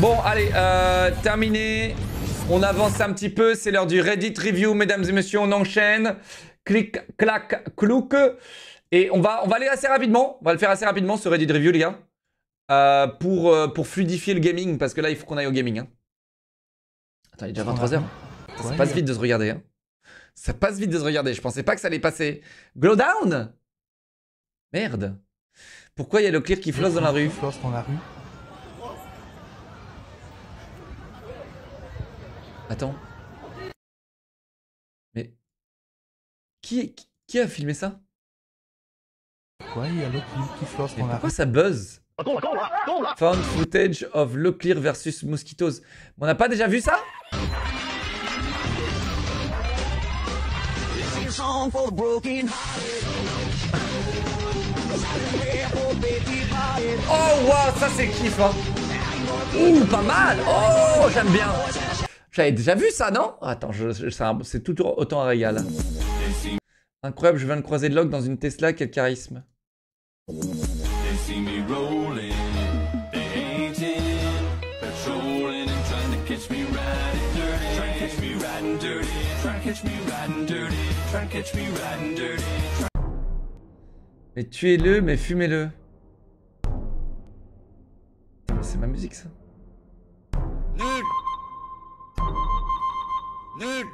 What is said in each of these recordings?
Bon, allez, euh, terminé. On avance un petit peu. C'est l'heure du Reddit Review, mesdames et messieurs. On enchaîne. Clic, clac, clouc. Et on va, on va aller assez rapidement. On va le faire assez rapidement, ce Reddit Review, les gars. Euh, pour, euh, pour fluidifier le gaming, parce que là, il faut qu'on aille au gaming. Hein. Attends, il est déjà 23h. Ça passe vite de se regarder. Hein. Ça passe vite de se regarder. Je pensais pas que ça allait passer. Glow down Merde. Pourquoi il y a le clear qui flosse dans la rue Flosse dans la rue. Attends. Mais. Qui, a filmé ça Ouais, il y a qui flotte dans Pourquoi ça buzz Found footage of Leclerc versus mosquitoes. On n'a pas déjà vu ça Oh wow, ça c'est kiff hein. Ouh, pas mal Oh, j'aime bien j'avais déjà vu ça, non Attends, c'est tout autant un régal. Incroyable, je viens de croiser Locke dans une Tesla, quel charisme. Mais tuez-le, mais fumez-le. C'est ma musique ça. Nul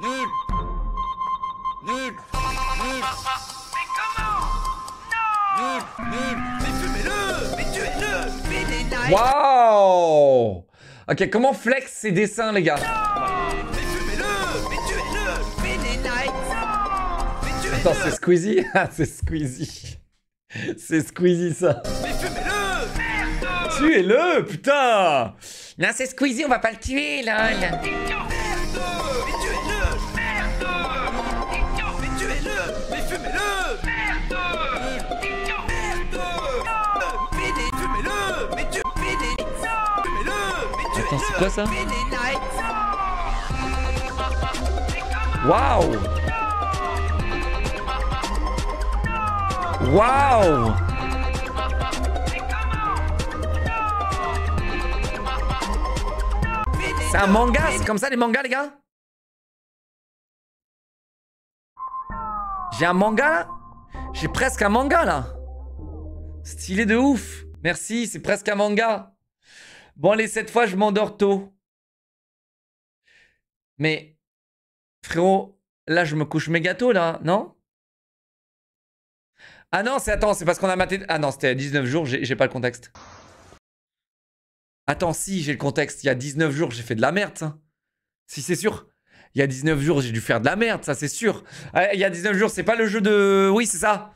Nul Nul Nul Mais comment Non Nul Nul Mais fumez-le Mais tuez-le Mais des naïfs Waouh Ok, comment flex ces dessins, les gars non Mais fumez-le Mais tuez-le Mais les naïfs Mais tuez-le Attends, c'est Squeezie Ah, c'est Squeezie C'est Squeezie, ça Mais fumez-le Merde Tuez-le, putain Là, c'est Squeezie, on va pas le tuer, là, Mais le le Mais le le Attends, c'est quoi Waouh Waouh C'est un manga, c'est comme ça les mangas, les gars J'ai un manga là J'ai presque un manga là Stylé de ouf Merci, c'est presque un manga Bon allez, cette fois je m'endors tôt. Mais frérot, là je me couche mes gâteaux là, non Ah non, c'est attends, c'est parce qu'on a maté... Ah non, c'était 19 jours, j'ai pas le contexte. Attends, si, j'ai le contexte. Il y a 19 jours, j'ai fait de la merde, ça. Si, c'est sûr. Il y a 19 jours, j'ai dû faire de la merde, ça, c'est sûr. Euh, il y a 19 jours, c'est pas le jeu de. Oui, c'est ça.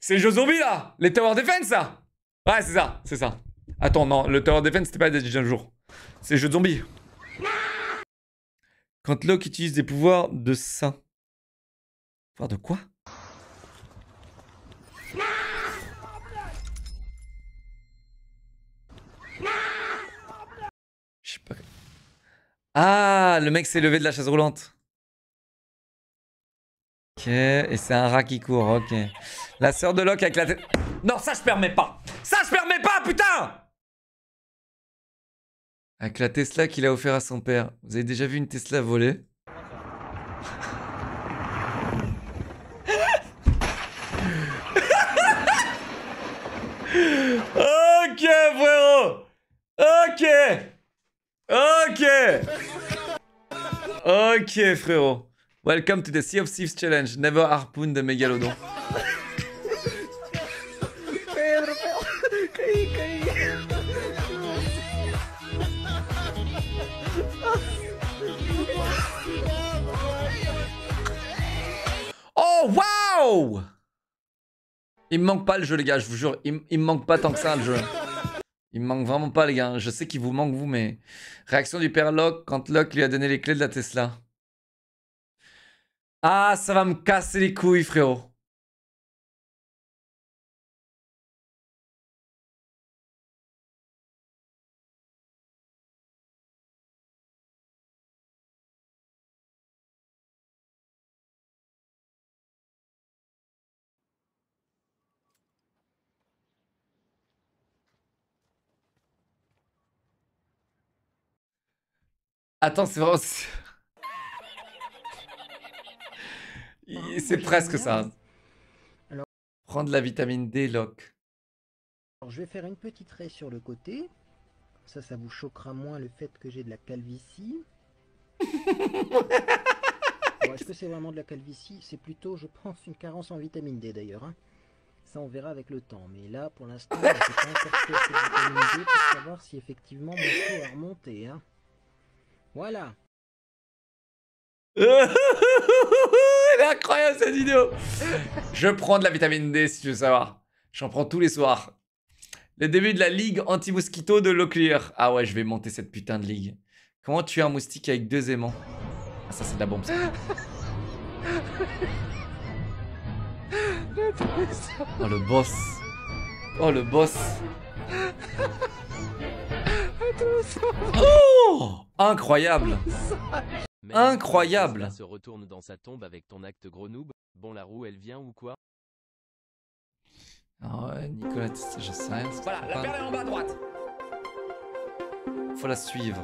C'est le jeu zombie, là. Les Tower Defense, ça. Ouais, c'est ça, c'est ça. Attends, non, le Tower Defense, c'était pas des 19 jours. C'est le jeu de zombie. Quand Locke utilise des pouvoirs de saint. Pouvoir de quoi Ah, le mec s'est levé de la chaise roulante. Ok, et c'est un rat qui court, ok. La sœur de Locke avec la Non, ça je permets pas Ça je permets pas, putain Avec la Tesla qu'il a offert à son père. Vous avez déjà vu une Tesla voler Ok, frérot Ok Ok Ok, frérot. Welcome to the Sea of Thieves Challenge. Never harpoon the megalodon. Oh, wow Il me manque pas le jeu, les gars, je vous jure. Il, il me manque pas tant que ça, le jeu. Il me manque vraiment pas, les gars. Je sais qu'il vous manque, vous, mais. Réaction du père Locke quand Locke lui a donné les clés de la Tesla. Ah, ça va me casser les couilles, frérot. Attends, c'est vraiment... Oh, c'est presque ça. Hein. Alors... Prendre la vitamine D, Locke. Alors, je vais faire une petite raie sur le côté. Ça, ça vous choquera moins le fait que j'ai de la calvitie. Est-ce que c'est vraiment de la calvitie C'est plutôt, je pense, une carence en vitamine D d'ailleurs. Hein. Ça, on verra avec le temps. Mais là, pour l'instant, je pas encore vitamine D pour savoir si effectivement mon taux a remonté. Hein. Voilà. Elle incroyable cette vidéo. Je prends de la vitamine D si tu veux savoir. J'en prends tous les soirs. Le début de la ligue anti-mosquito de l'Oclear. Ah ouais, je vais monter cette putain de ligue. Comment tuer un moustique avec deux aimants Ah ça c'est de la bombe ça. Oh le boss. Oh le boss. Oh Incroyable, oh, Incroyable Incroyable se retourne dans sa tombe avec ton acte gros Bon la roue elle vient ou quoi Alors ah Nicolas, j'en sais rien. Voilà, la perle est en bas à droite. Faut la suivre.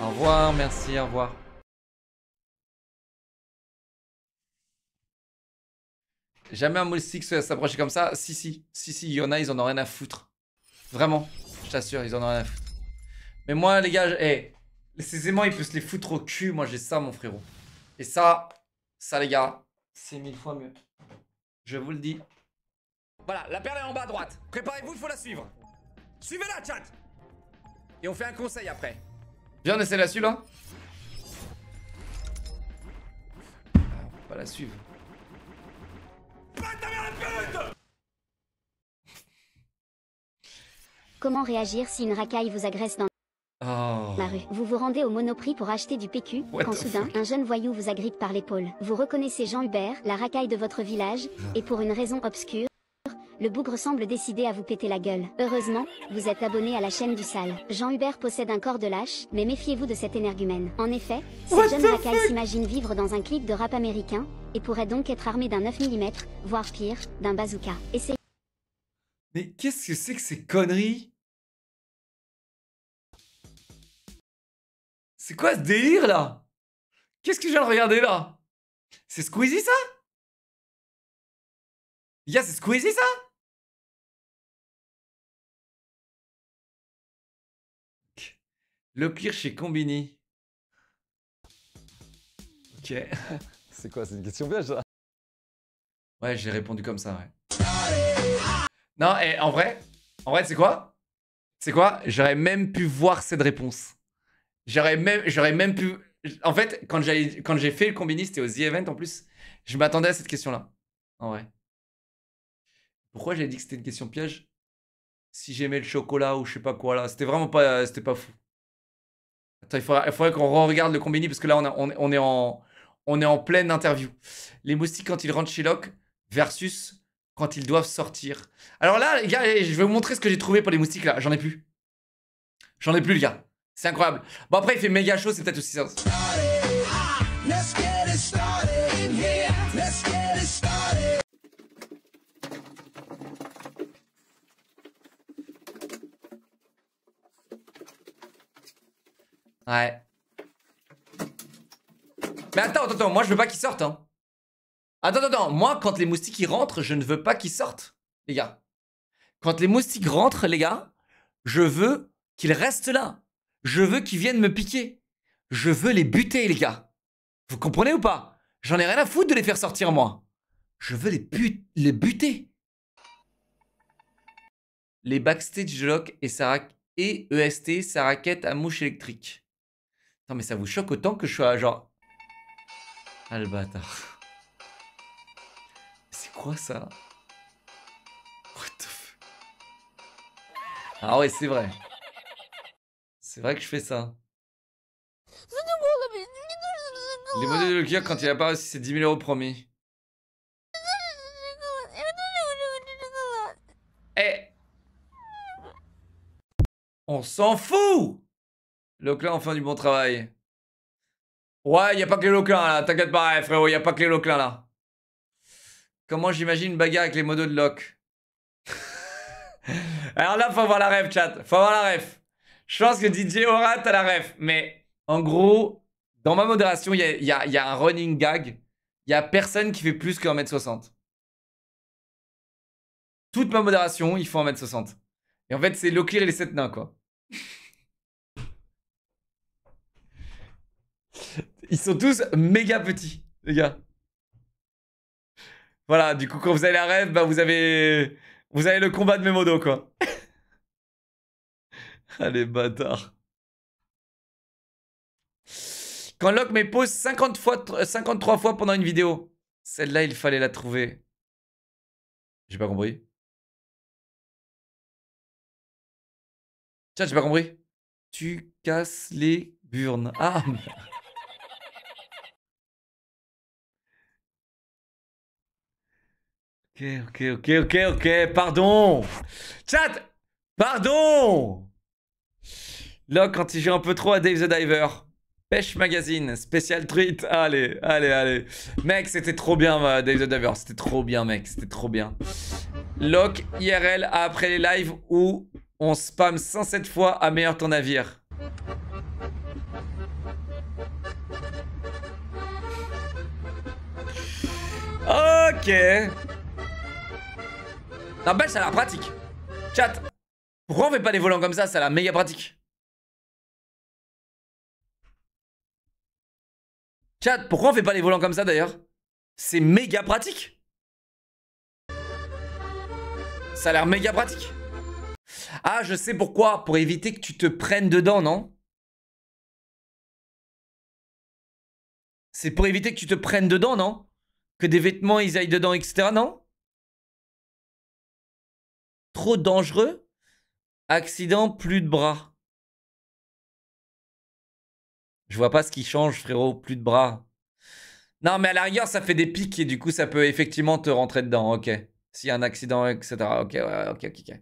Au revoir, merci, au revoir. Jamais un moustique s'approcher comme ça. Si, si, si, si, il y en a, ils en ont rien à foutre. Vraiment. Je t'assure, ils en ont rien à Mais moi, les gars, hey, eh, ces aimants, ils peuvent se les foutre au cul. Moi, j'ai ça, mon frérot. Et ça, ça, les gars, c'est mille fois mieux. Je vous le dis. Voilà, la perle est en bas à droite. Préparez-vous, il faut la suivre. Suivez-la, chat Et on fait un conseil après. Viens, on essaie la suivre, là. Hein. on pas la suivre. ta mère, la pute Comment réagir si une racaille vous agresse dans oh. la rue Vous vous rendez au Monoprix pour acheter du PQ, quand soudain, un jeune voyou vous agrippe par l'épaule. Vous reconnaissez Jean Hubert, la racaille de votre village, et pour une raison obscure, le bougre semble décidé à vous péter la gueule. Heureusement, vous êtes abonné à la chaîne du sale. Jean Hubert possède un corps de lâche, mais méfiez-vous de cet énergumène. En effet, cette jeune racaille s'imagine vivre dans un clip de rap américain, et pourrait donc être armé d'un 9 mm, voire pire, d'un bazooka. Essayez... Mais qu'est-ce que c'est que ces conneries C'est quoi ce délire là Qu'est-ce que je viens de regarder là C'est Squeezie ça Ya, c'est Squeezie ça Le cuir chez Combini. Ok. c'est quoi C'est une question piège ça Ouais, j'ai répondu comme ça, ouais. Non, et en vrai, en vrai, c'est quoi C'est quoi J'aurais même pu voir cette réponse. J'aurais même, j'aurais même pu. En fait, quand j'ai, quand j'ai fait le combiniste c'était au The Event en plus, je m'attendais à cette question-là. En vrai. Pourquoi j'avais dit que c'était une question piège Si j'aimais le chocolat ou je sais pas quoi là, c'était vraiment pas, c'était pas fou. Attends, il faudrait, qu'on regarde le combini parce que là on, on, est en, on est en pleine interview. Les moustiques quand ils rentrent chez Locke versus quand ils doivent sortir. Alors là, les gars, je vais vous montrer ce que j'ai trouvé pour les moustiques là. J'en ai plus. J'en ai plus, les gars. C'est incroyable. Bon, après, il fait méga chaud, c'est peut-être aussi ça. Ouais. Mais attends, attends, attends. moi je veux pas qu'ils sortent, hein. Attends, attends, moi quand les moustiques ils rentrent, je ne veux pas qu'ils sortent, les gars. Quand les moustiques rentrent, les gars, je veux qu'ils restent là. Je veux qu'ils viennent me piquer. Je veux les buter, les gars. Vous comprenez ou pas J'en ai rien à foutre de les faire sortir, moi. Je veux les, les buter. Les backstage Locke et, et EST, sa raquette à mouche électrique. Non, mais ça vous choque autant que je sois genre. Ah bâtard. C'est quoi ça What the fuck Ah ouais, c'est vrai. C'est vrai que je fais ça. Les modos de le quand il apparaît, c'est 10 000 euros promis. Eh On s'en fout Loclin, enfin du bon travail. Ouais, y a pas que les Loclins hein, là, t'inquiète pas, eh, frérot, y a pas que les Loclins là. Comment j'imagine une bagarre avec les modos de Loc Alors là, faut avoir la ref, chat, faut avoir la ref. Je pense que DJ Aura, t'as la ref. Mais en gros, dans ma modération, il y a, un running gag. Il y a personne qui fait plus que 1m60. Toute ma modération, ils font un m 60 Et en fait, c'est Locklear et les 7 nains, quoi. Ils sont tous méga petits, les gars. Voilà, du coup, quand vous avez la ref, bah, vous avez... Vous avez le combat de mes modos, quoi. Allez ah, bâtard. Quand Locke me pose fois, 53 fois pendant une vidéo. Celle-là, il fallait la trouver. J'ai pas compris. Tiens, j'ai pas compris. Tu casses les burnes. Ah Ok, ok, ok, ok, ok, pardon Chat Pardon Lock, quand tu joue un peu trop à Dave the Diver. Pêche Magazine, spécial treat. Allez, allez, allez. Mec, c'était trop bien, euh, Dave the Diver. C'était trop bien, mec. C'était trop bien. Lock IRL après les lives où on spam 107 fois à meilleur ton navire. Ok. La belle, ça a l'air pratique. Chat. Pourquoi on fait pas des volants comme ça Ça a l'air méga pratique. Chat, pourquoi on fait pas les volants comme ça d'ailleurs C'est méga pratique Ça a l'air méga pratique Ah, je sais pourquoi Pour éviter que tu te prennes dedans, non C'est pour éviter que tu te prennes dedans, non Que des vêtements, ils aillent dedans, etc., non Trop dangereux Accident, plus de bras. Je vois pas ce qui change, frérot. Plus de bras. Non, mais à l'arrière, ça fait des pics et du coup, ça peut effectivement te rentrer dedans. Ok. S'il y a un accident, etc. Ok, ouais, ok, ok.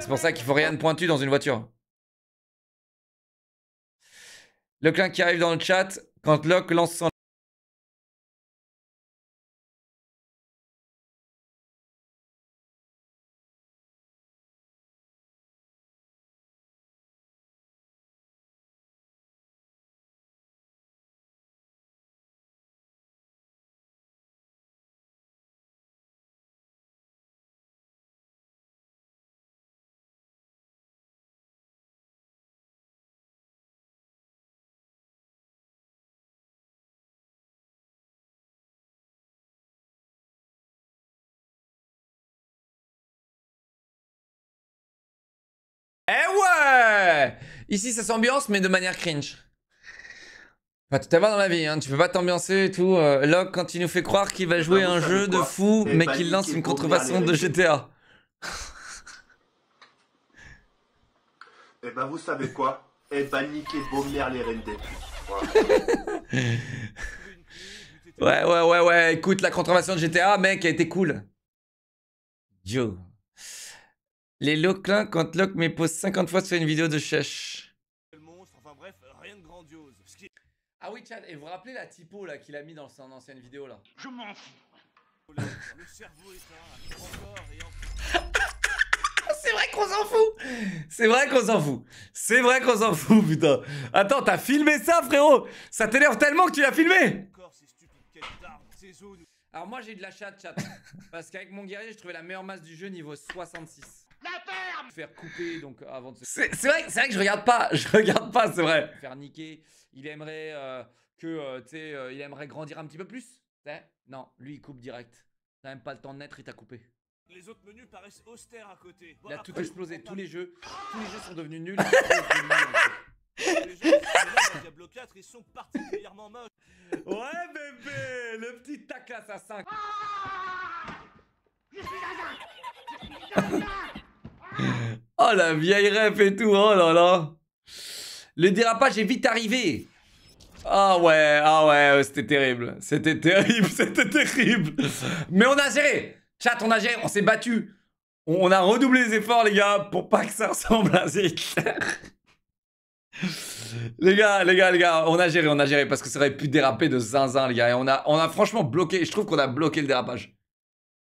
C'est pour ça qu'il faut rien de pointu dans une voiture. Le clin qui arrive dans le chat, quand Locke lance son Ici, ça s'ambiance, mais de manière cringe. Pas tout à voir dans la vie, hein. tu peux pas t'ambiancer et tout. Euh, Locke, quand il nous fait croire qu'il va jouer un jeu de fou, mais qu'il lance une contrefaçon de GTA. Eh ben vous savez quoi Eh ben niquez les RND. Ouais, ouais, ouais, ouais, écoute, la contrefaçon de GTA, mec, a été cool. Yo. Les là, quand Locke me pose 50 fois, sur une vidéo de chèche. Ah oui, Chad, et vous vous rappelez la typo là qu'il a mis dans son ancienne vidéo là Je m'en fous Le cerveau est là. encore et encore. C'est vrai qu'on s'en fout C'est vrai qu'on s'en fout C'est vrai qu'on s'en fout, putain Attends, t'as filmé ça, frérot Ça t'énerve tellement que tu l'as filmé Alors moi, j'ai de la chatte, chat. parce qu'avec mon guerrier, j'ai trouvé la meilleure masse du jeu niveau 66. La ferme Faire couper, donc, avant de se... C'est vrai, vrai, que je regarde pas, je regarde pas, c'est vrai. Faire niquer, il aimerait euh, que, euh, tu sais, euh, il aimerait grandir un petit peu plus. Non, lui, il coupe direct. T'as même pas le temps de naître, il t'a coupé. Les autres menus paraissent austères à côté. il a tout explosé, tous les jeux, tous les jeux sont devenus nuls. les jeux de Diablo 4, ils sont particulièrement moches. Ouais bébé, le petit tac à 5. Je suis oh la vieille ref et tout, oh là là. Le dérapage est vite arrivé. Ah ouais, ah ouais, euh, c'était terrible. C'était terrible, c'était terrible. Mais on a géré. Chat, on a géré, on s'est battu. On a redoublé les efforts, les gars, pour pas que ça ressemble à Zik. les gars, les gars, les gars, on a géré, on a géré, parce que ça aurait pu déraper de zinzin, les gars. Et on a, on a franchement bloqué, je trouve qu'on a bloqué le dérapage.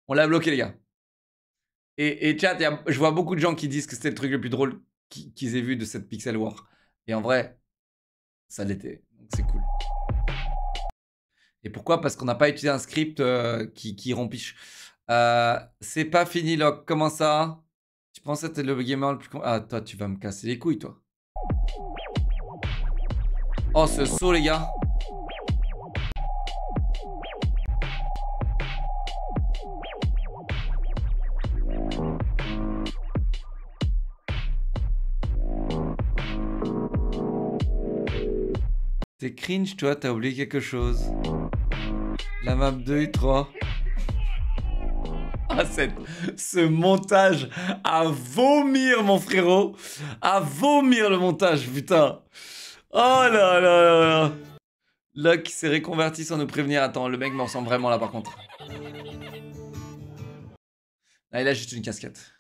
On l'a bloqué, les gars. Et, chat, je vois beaucoup de gens qui disent que c'était le truc le plus drôle qu'ils aient vu de cette Pixel War. Et en vrai, ça l'était. c'est cool. Et pourquoi Parce qu'on n'a pas utilisé un script euh, qui, rompiche. Euh, c'est pas fini, Locke. Comment ça Tu pensais que c'était le gamer le plus... Ah, toi, tu vas me casser les couilles, toi. Oh, ce saut, les gars. C'est cringe, toi, t'as oublié quelque chose. La map 2 et 3. Ah, cette, ce montage à vomir, mon frérot. À vomir le montage, putain. Oh là là là là. Luck s'est réconverti sans nous prévenir. Attends, le mec m'en ressemble vraiment là, par contre. Ah, il a juste une casquette.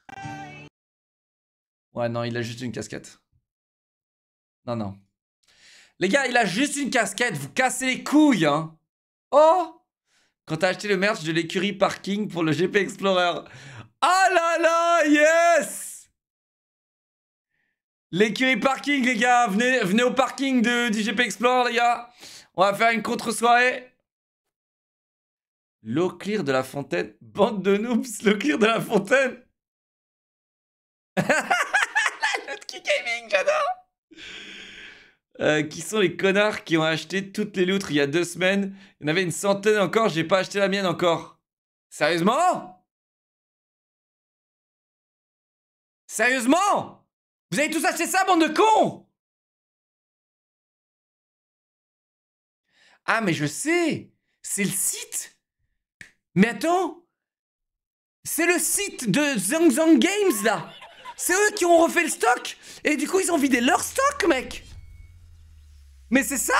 Ouais, non, il a juste une casquette. Non, non. Les gars, il a juste une casquette, vous cassez les couilles, hein. Oh Quand t'as acheté le merch de l'écurie parking pour le GP Explorer. Ah oh là là, yes L'écurie parking, les gars, venez, venez au parking de, du GP Explorer, les gars. On va faire une contre-soirée. L'eau clear de la fontaine. Bande de noobs, l'eau clear de la fontaine. qui gaming, j'adore euh, qui sont les connards qui ont acheté toutes les loutres il y a deux semaines Il y en avait une centaine encore, j'ai pas acheté la mienne encore. Sérieusement Sérieusement Vous avez tous acheté ça, bande de cons Ah, mais je sais C'est le site Mais attends C'est le site de Zhang Zhang Games, là C'est eux qui ont refait le stock Et du coup, ils ont vidé leur stock, mec mais c'est ça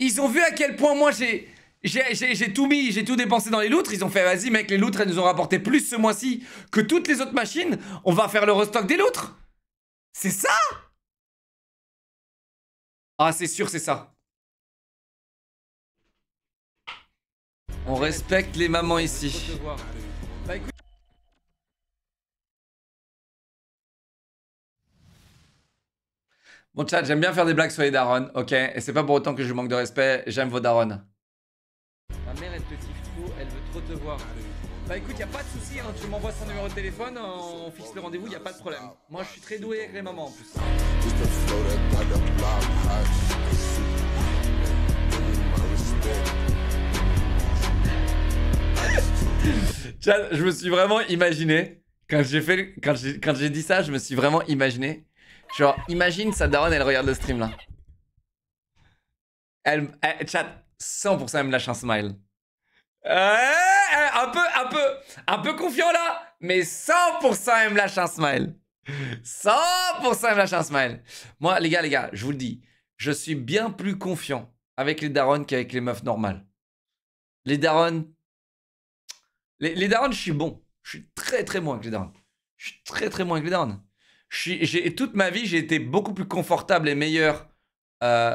Ils ont vu à quel point moi j'ai... tout mis, j'ai tout dépensé dans les loutres. Ils ont fait, vas-y mec, les loutres, elles nous ont rapporté plus ce mois-ci que toutes les autres machines. On va faire le restock des loutres. C'est ça Ah, c'est sûr, c'est ça. On respecte les mamans ici. Bon chat, j'aime bien faire des blagues sur les darons, ok Et c'est pas pour autant que je manque de respect, j'aime vos darons. Ma mère est petit fou, elle veut trop te voir. Bah écoute, y a pas de souci, hein, tu m'envoies son numéro de téléphone, on fixe le rendez-vous, y a pas de problème. Moi je suis très doué avec les mamans en plus. Chat, je me suis vraiment imaginé, quand j'ai fait, quand j'ai dit ça, je me suis vraiment imaginé Genre, imagine sa daronne, elle regarde le stream là. Elle, chat, 100% elle me lâche un smile. Euh, euh, un peu, un peu, un peu confiant là, mais 100% elle me lâche un smile. 100% elle me lâche un smile. Moi, les gars, les gars, je vous le dis, je suis bien plus confiant avec les darons qu'avec les meufs normales. Les darons, les, les je suis bon. Je suis très très bon avec les darons. Je suis très très bon avec les darons j'ai toute ma vie, j'ai été beaucoup plus confortable et meilleur euh,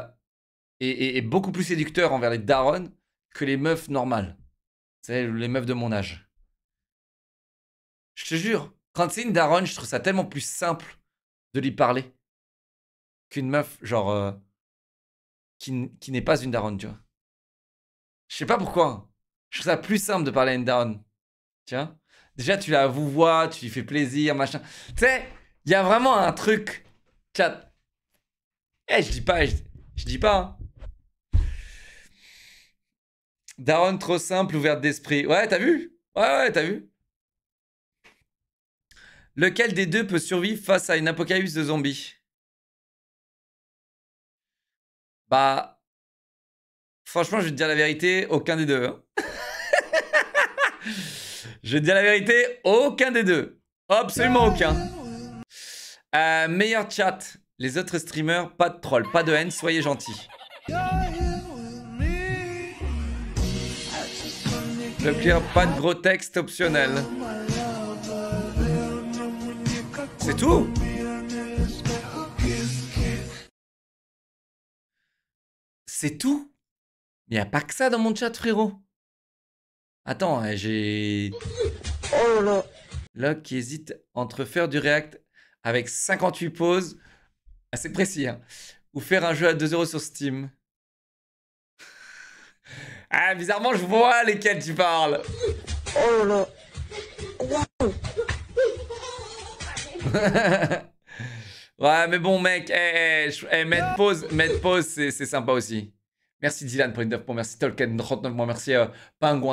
et, beaucoup plus séducteur envers les darons que les meufs normales. C'est les meufs de mon âge. Je te jure, quand c'est une daronne, je trouve ça tellement plus simple de lui parler qu'une meuf genre euh, qui, qui n'est pas une daronne, tu vois. Je sais pas pourquoi. Hein. Je trouve ça plus simple de parler à une daronne. Tiens, déjà tu la vois tu lui fais plaisir, machin. Tu sais, il y a vraiment un truc. Chat. Eh, je dis pas, je, dis pas. Hein. Daron trop simple, ouverte d'esprit. Ouais, t'as vu Ouais, ouais, t'as vu Lequel des deux peut survivre face à une apocalypse de zombies Bah, franchement, je vais te dire la vérité, aucun des deux. Hein. je vais te dire la vérité, aucun des deux. Absolument aucun. Euh, meilleur chat. Les autres streamers, pas de troll, pas de haine, soyez gentils. Le pire, pas de gros texte optionnel. C'est tout C'est tout Il n'y a pas que ça dans mon chat, frérot. Attends, eh, j'ai... Oh là là qui hésite entre faire du React avec 58 pauses, assez précis, hein, ou faire un jeu à 2 euros sur Steam. ah, bizarrement, je vois lesquels tu parles. Oh ouais, mais bon, mec, eh, eh, eh, mettre pause, mettre pause, c'est sympa aussi. Merci Dylan pour les 9 mois, merci Tolkien, 39 mois, merci euh,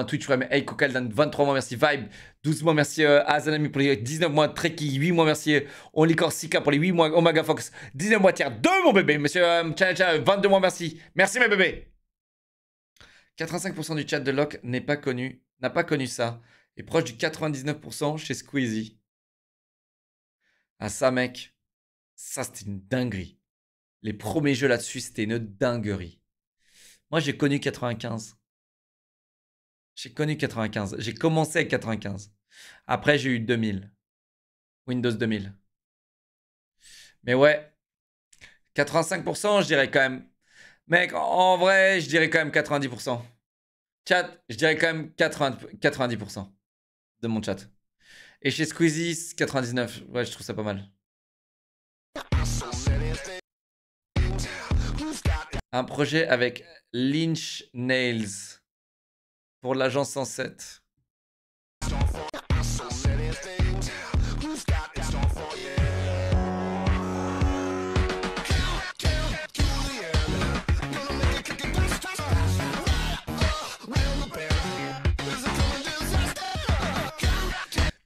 Twitch Prime, Hey Kaldan, 23 mois, merci Vibe, 12 mois, merci euh, Azanami pour les 19 euh, mois, Treki, 8 mois, merci euh, Only Sika pour les 8 mois, Omega Fox, 19 mois, tiers 2 mon bébé, monsieur 22 mois, merci, merci mes bébés. 85% du chat de Locke n'est pas connu, n'a pas connu ça, et proche du 99% chez Squeezie. Ah ça mec, ça c'était une dinguerie. Les premiers jeux là-dessus c'était une dinguerie j'ai connu 95. J'ai connu 95. J'ai commencé avec 95. Après, j'ai eu 2000. Windows 2000. Mais ouais, 85%, je dirais quand même. Mec, en vrai, je dirais quand même 90%. Chat, je dirais quand même 90% de mon chat. Et chez Squeezie, 99%. Ouais, je trouve ça pas mal un projet avec Lynch Nails pour l'agence 107.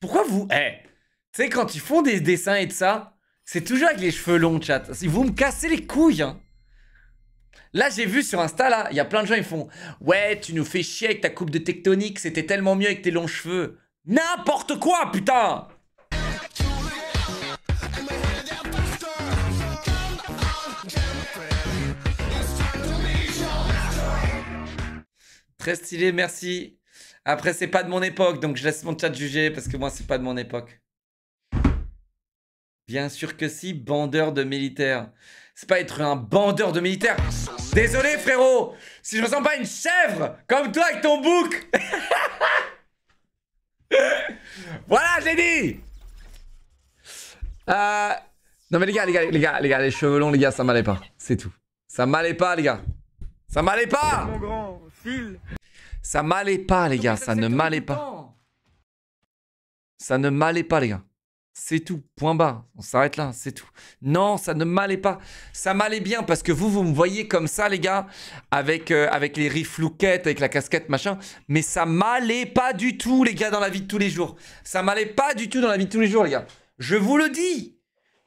Pourquoi vous... Eh Tu sais, quand ils font des dessins et de ça, c'est toujours avec les cheveux longs, chat. Vous me cassez les couilles, hein. Là, j'ai vu sur Insta, là, il y a plein de gens, ils font Ouais, tu nous fais chier avec ta coupe de tectonique, c'était tellement mieux avec tes longs cheveux. N'importe quoi, putain Très stylé, merci. Après, c'est pas de mon époque, donc je laisse mon chat juger parce que moi, c'est pas de mon époque. Bien sûr que si, bandeur de militaires c'est pas être un bandeur de militaires. Désolé frérot, si je me sens pas une chèvre, comme toi avec ton bouc. voilà, j'ai dit. Euh, non mais les gars, les gars, les gars, les gars, les cheveux longs, les gars, ça m'allait pas. C'est tout. Ça m'allait pas, les gars. Ça m'allait pas. Mon grand, Ça m'allait pas, les gars. Ça ne m'allait pas. Ça ne m'allait pas, les gars. C'est tout. Point bas. On s'arrête là. C'est tout. Non, ça ne m'allait pas. Ça m'allait bien parce que vous, vous me voyez comme ça, les gars, avec, euh, avec les riflouquettes, avec la casquette, machin. Mais ça m'allait pas du tout, les gars, dans la vie de tous les jours. Ça m'allait pas du tout dans la vie de tous les jours, les gars. Je vous le dis.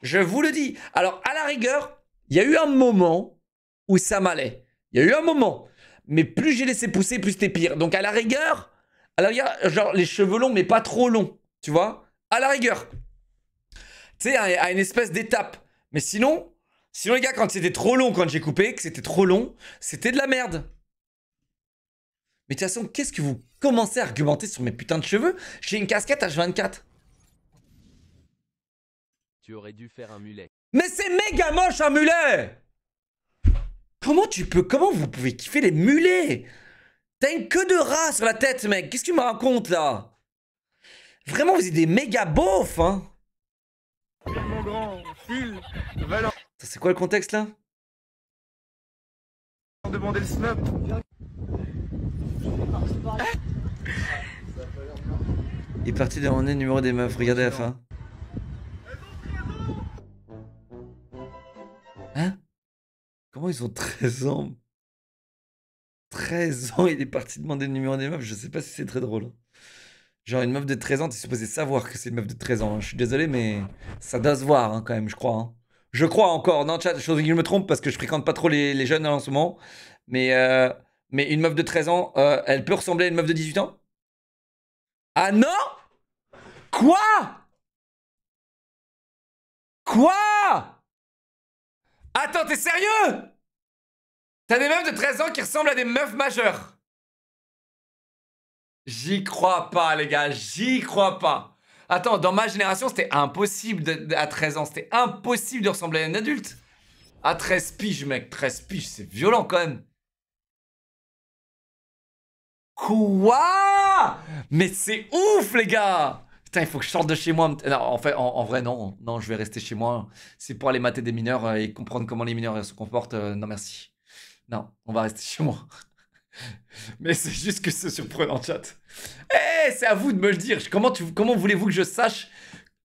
Je vous le dis. Alors, à la rigueur, il y a eu un moment où ça m'allait. Il y a eu un moment. Mais plus j'ai laissé pousser, plus c'était pire. Donc, à la rigueur, à la rigueur, genre les cheveux longs, mais pas trop longs. Tu vois À la rigueur c'est à, une espèce d'étape. Mais sinon, sinon les gars, quand c'était trop long, quand j'ai coupé, que c'était trop long, c'était de la merde. Mais de toute façon, qu'est-ce que vous commencez à argumenter sur mes putains de cheveux J'ai une casquette H24. Tu aurais dû faire un mulet. Mais c'est méga moche un mulet Comment tu peux, comment vous pouvez kiffer les mulets T'as une queue de rat sur la tête, mec. Qu'est-ce que tu me racontes là Vraiment, vous êtes des méga beaufs, hein. C'est quoi le contexte là Il est parti demander le numéro des meufs, regardez la fin. Hein Comment ils ont 13 ans 13 ans, il est parti demander le numéro des meufs, je sais pas si c'est très drôle. Genre une meuf de 13 ans, t'es supposé savoir que c'est une meuf de 13 ans. Je suis désolé, mais ça doit se voir hein, quand même, je crois. Hein. Je crois encore. Non, chat, je me trompe parce que je fréquente pas trop les, jeunes hein, en ce moment. Mais, euh, mais une meuf de 13 ans, euh, elle peut ressembler à une meuf de 18 ans Ah non Quoi Quoi Attends, t'es sérieux T'as des meufs de 13 ans qui ressemblent à des meufs majeures J'y crois pas, les gars, j'y crois pas. Attends, dans ma génération, c'était impossible à 13 ans, c'était impossible de ressembler à un adulte. À 13 piges, mec, 13 piges, c'est violent quand même. Quoi Mais c'est ouf, les gars Putain, il faut que je sorte de chez moi. Non, en fait, en, vrai, non. Non, je vais rester chez moi. C'est pour aller mater des mineurs euh, et comprendre comment les mineurs se comportent. Euh, non, merci. Non, on va rester chez moi. Mais c'est juste que ce surprenant, chat. Eh, c'est à vous de me le dire. Comment, comment voulez-vous que je sache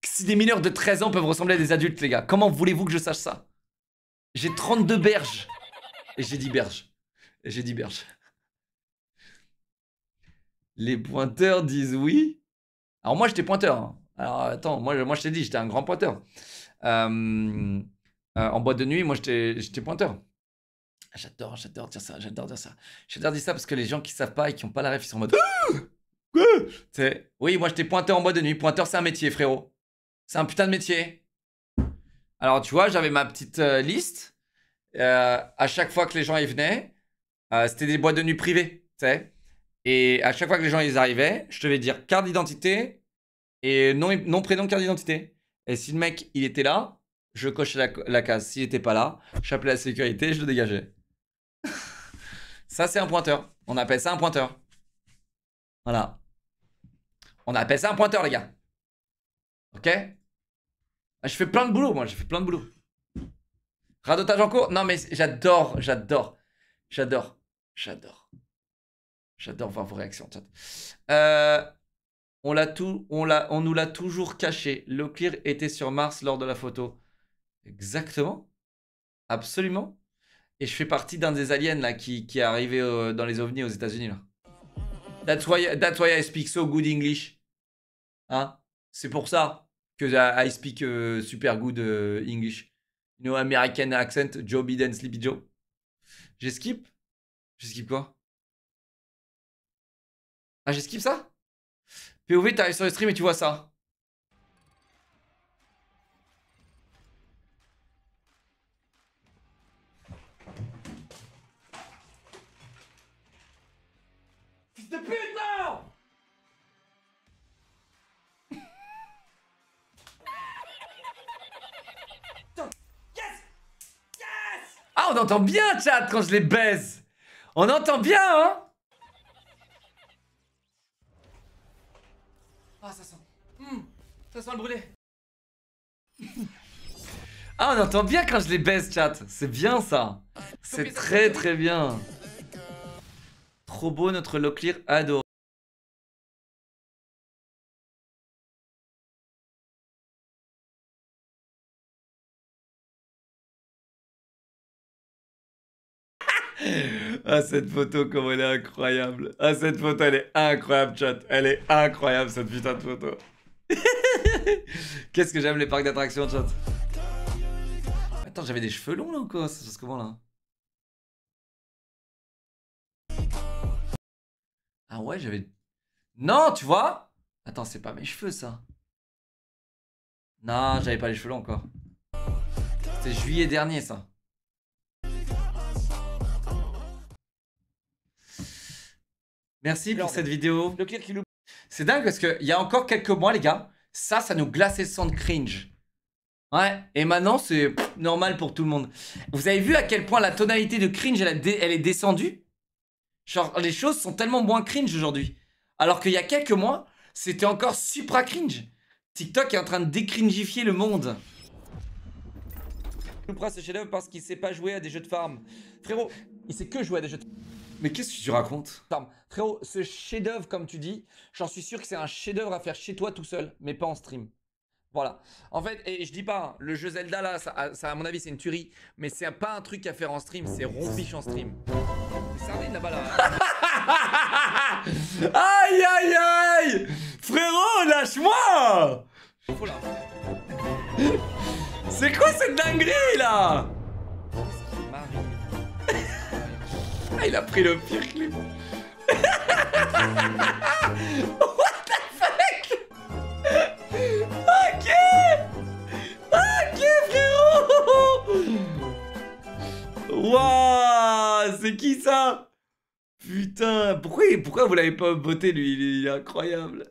si des mineurs de 13 ans peuvent ressembler à des adultes, les gars Comment voulez-vous que je sache ça J'ai 32 berges. Et j'ai dit berges. j'ai dit Les pointeurs disent oui. Alors moi, j'étais pointeur. Hein. Alors attends, moi, moi je t'ai dit, j'étais un grand pointeur. Euh, euh, en boîte de nuit, moi, j'étais pointeur. J'adore, j'adore dire ça, j'adore dire ça. J'adore dire ça parce que les gens qui savent pas et qui ont pas la ref, ils sont en mode. Ah ah oui, moi j'étais pointeur en boîte de nuit. Pointeur, c'est un métier, frérot. C'est un putain de métier. Alors, tu vois, j'avais ma petite euh, liste. Euh, à chaque fois que les gens y venaient, euh, c'était des boîtes de nuit privées, Et à chaque fois que les gens ils arrivaient, je devais dire carte d'identité et nom, nom prénom, carte d'identité. Et si le mec, il était là, je cochais la, la case. S'il n'était pas là, j'appelais la sécurité, je le dégageais. Ça, c'est un pointeur. On appelle ça un pointeur. Voilà. On appelle ça un pointeur, les gars. Ok Je fais plein de boulot, moi. Je fais plein de boulot. Radotage en cours Non, mais j'adore, j'adore. J'adore. J'adore. J'adore voir vos réactions, euh, on, l'a tout, on, l'a, on nous l'a toujours caché. Le clear était sur Mars lors de la photo. Exactement. Absolument. Et je fais partie d'un des aliens là qui, qui est arrivé euh, dans les ovnis aux États-Unis là. That's why, I speak so good English. Hein C'est pour ça que I, speak euh, super good euh, English. You know American accent, Joe Biden, Sleepy Joe. J'ai skip J'ai skip quoi Ah, j'ai skip ça POV, t'arrives sur le stream et tu vois ça. Ah, de on entend bien, chat, quand je les baise. On entend bien, hein Ah, ça sent. Hmm, ça sent le brûlé. ah, on entend bien quand je les baise, chat. C'est bien, ça. C'est très, très bien. Trop beau, notre Locklear adore. Ah, cette photo, comment elle est incroyable. Ah, cette photo, elle est incroyable, chat. Elle est incroyable, cette putain de photo. Qu'est-ce que j'aime les parcs d'attractions, chat. Attends, j'avais des cheveux longs, là, encore quoi Ça se là Ah ouais, j'avais. Non, tu vois Attends, c'est pas mes cheveux ça. Non, j'avais pas les cheveux longs, encore. C'était juillet dernier ça. Merci pour cette vidéo. C'est dingue parce qu'il y a encore quelques mois, les gars, ça, ça nous glaçait le sang de cringe. Ouais, et maintenant, c'est normal pour tout le monde. Vous avez vu à quel point la tonalité de cringe, elle est descendue Genre, les choses sont tellement moins cringe aujourd'hui. Alors qu'il y a quelques mois, c'était encore supra cringe. TikTok est en train de décringifier le monde. prends ce chef-d'œuvre parce qu'il sait pas jouer à des jeux de farm. Frérot, il sait que jouer à des jeux de Mais qu'est-ce que tu racontes Frérot, ce chef-d'œuvre, comme tu dis, j'en suis sûr que c'est un chef-d'œuvre à faire chez toi tout seul, mais pas en stream. Voilà. En fait, et je dis pas, hein, le jeu Zelda là, ça, à mon avis, c'est une tuerie. Mais c'est pas un truc à faire en stream, c'est rompiche en stream. C'est là-bas là. aïe aïe aïe Frérot, lâche-moi C'est quoi cette dinguerie là ah, Il a pris le pire clip pourquoi vous l'avez pas voté lui il est, incroyable.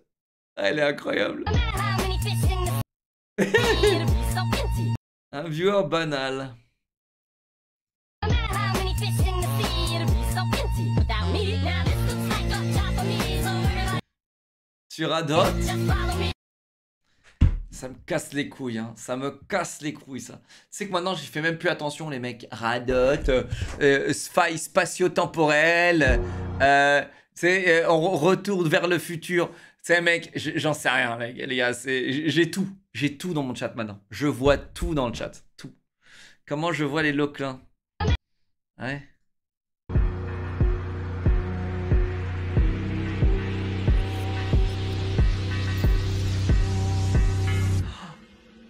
Ah, elle est incroyable. Un viewer banal. Tu Adot ça me casse les couilles, hein. ça me casse les couilles, ça. C'est que maintenant, j'y fais même plus attention, les mecs. Radot, euh, euh, spatio-temporelle, euh, c'est, on retourne vers le futur. C'est mec, j'en sais rien, les gars. J'ai tout. J'ai tout dans mon chat maintenant. Je vois tout dans le chat. Tout. Comment je vois les loclins Ouais.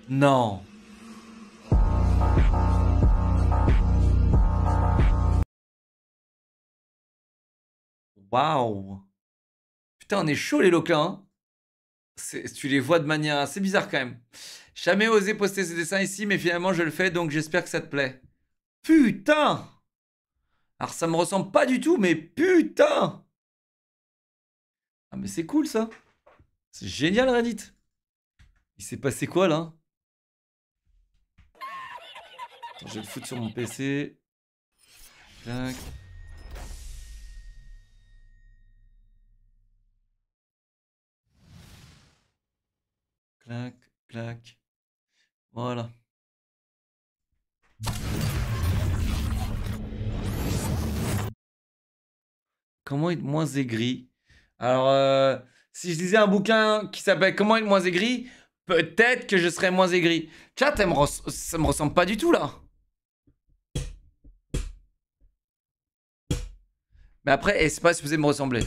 Non. Waouh Putain, on est chaud les locaux, hein. Tu les vois de manière assez bizarre quand même. Jamais osé poster ces dessins ici, mais finalement je le fais, donc j'espère que ça te plaît. Putain Alors ça me ressemble pas du tout, mais putain Ah mais c'est cool ça C'est génial Reddit Il s'est passé quoi là je vais le foutre sur mon PC. Tac. clac, clac. Voilà. Comment être moins aigri Alors, euh, si je lisais un bouquin qui s'appelle Comment être moins aigri, peut-être que je serais moins aigri. Chat, ça me, me ressemble pas du tout là. Mais après, c'est pas supposé me ressembler.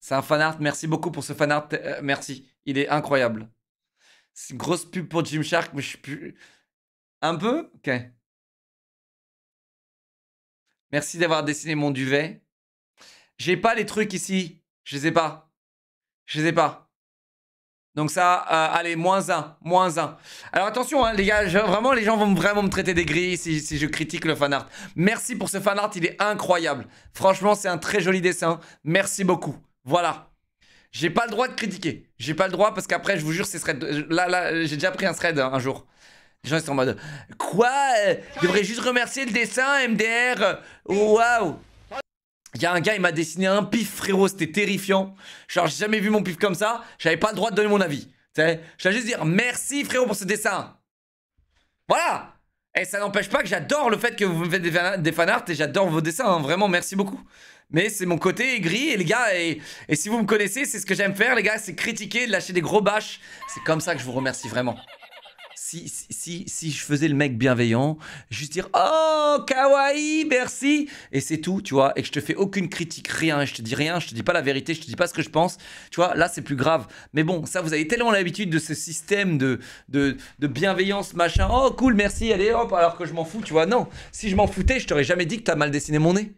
C'est un fanart. Merci beaucoup pour ce fanart. art euh, merci. Il est incroyable. C'est une grosse pub pour Gymshark, mais je suis plus. Un peu Ok. Merci d'avoir dessiné mon duvet. J'ai pas les trucs ici. Je les ai pas. Je les ai pas. Donc ça, euh, allez, moins un, moins un. Alors attention, hein, les gars, vraiment, les gens vont vraiment me traiter des grilles si, si je critique le fan art. Merci pour ce fan art, il est incroyable. Franchement, c'est un très joli dessin. Merci beaucoup. Voilà. J'ai pas le droit de critiquer. J'ai pas le droit parce qu'après, je vous jure, c'est thread. Là, là, j'ai déjà pris un thread hein, un jour. Les gens ils sont en mode Quoi Je devrais juste remercier le dessin, MDR Waouh Il y a un gars, il m'a dessiné un pif, frérot, c'était terrifiant. Genre, j'ai jamais vu mon pif comme ça, j'avais pas le droit de donner mon avis. Tu Je voulais juste dire merci, frérot, pour ce dessin. Voilà Et ça n'empêche pas que j'adore le fait que vous me faites des fanarts et j'adore vos dessins, hein. vraiment, merci beaucoup. Mais c'est mon côté aigri et les gars, et, et si vous me connaissez, c'est ce que j'aime faire les gars, c'est critiquer, lâcher des gros bâches. C'est comme ça que je vous remercie vraiment. Si, si, si, je faisais le mec bienveillant, juste dire « Oh, kawaii, merci !» Et c'est tout, tu vois, et que je te fais aucune critique, rien, je te dis rien, je te dis pas la vérité, je te dis pas ce que je pense, tu vois, là c'est plus grave. Mais bon, ça, vous avez tellement l'habitude de ce système de, de, de, bienveillance, machin, « Oh, cool, merci, allez, hop !» alors que je m'en fous, tu vois, non. Si je m'en foutais, je t'aurais jamais dit que t'as mal dessiné mon nez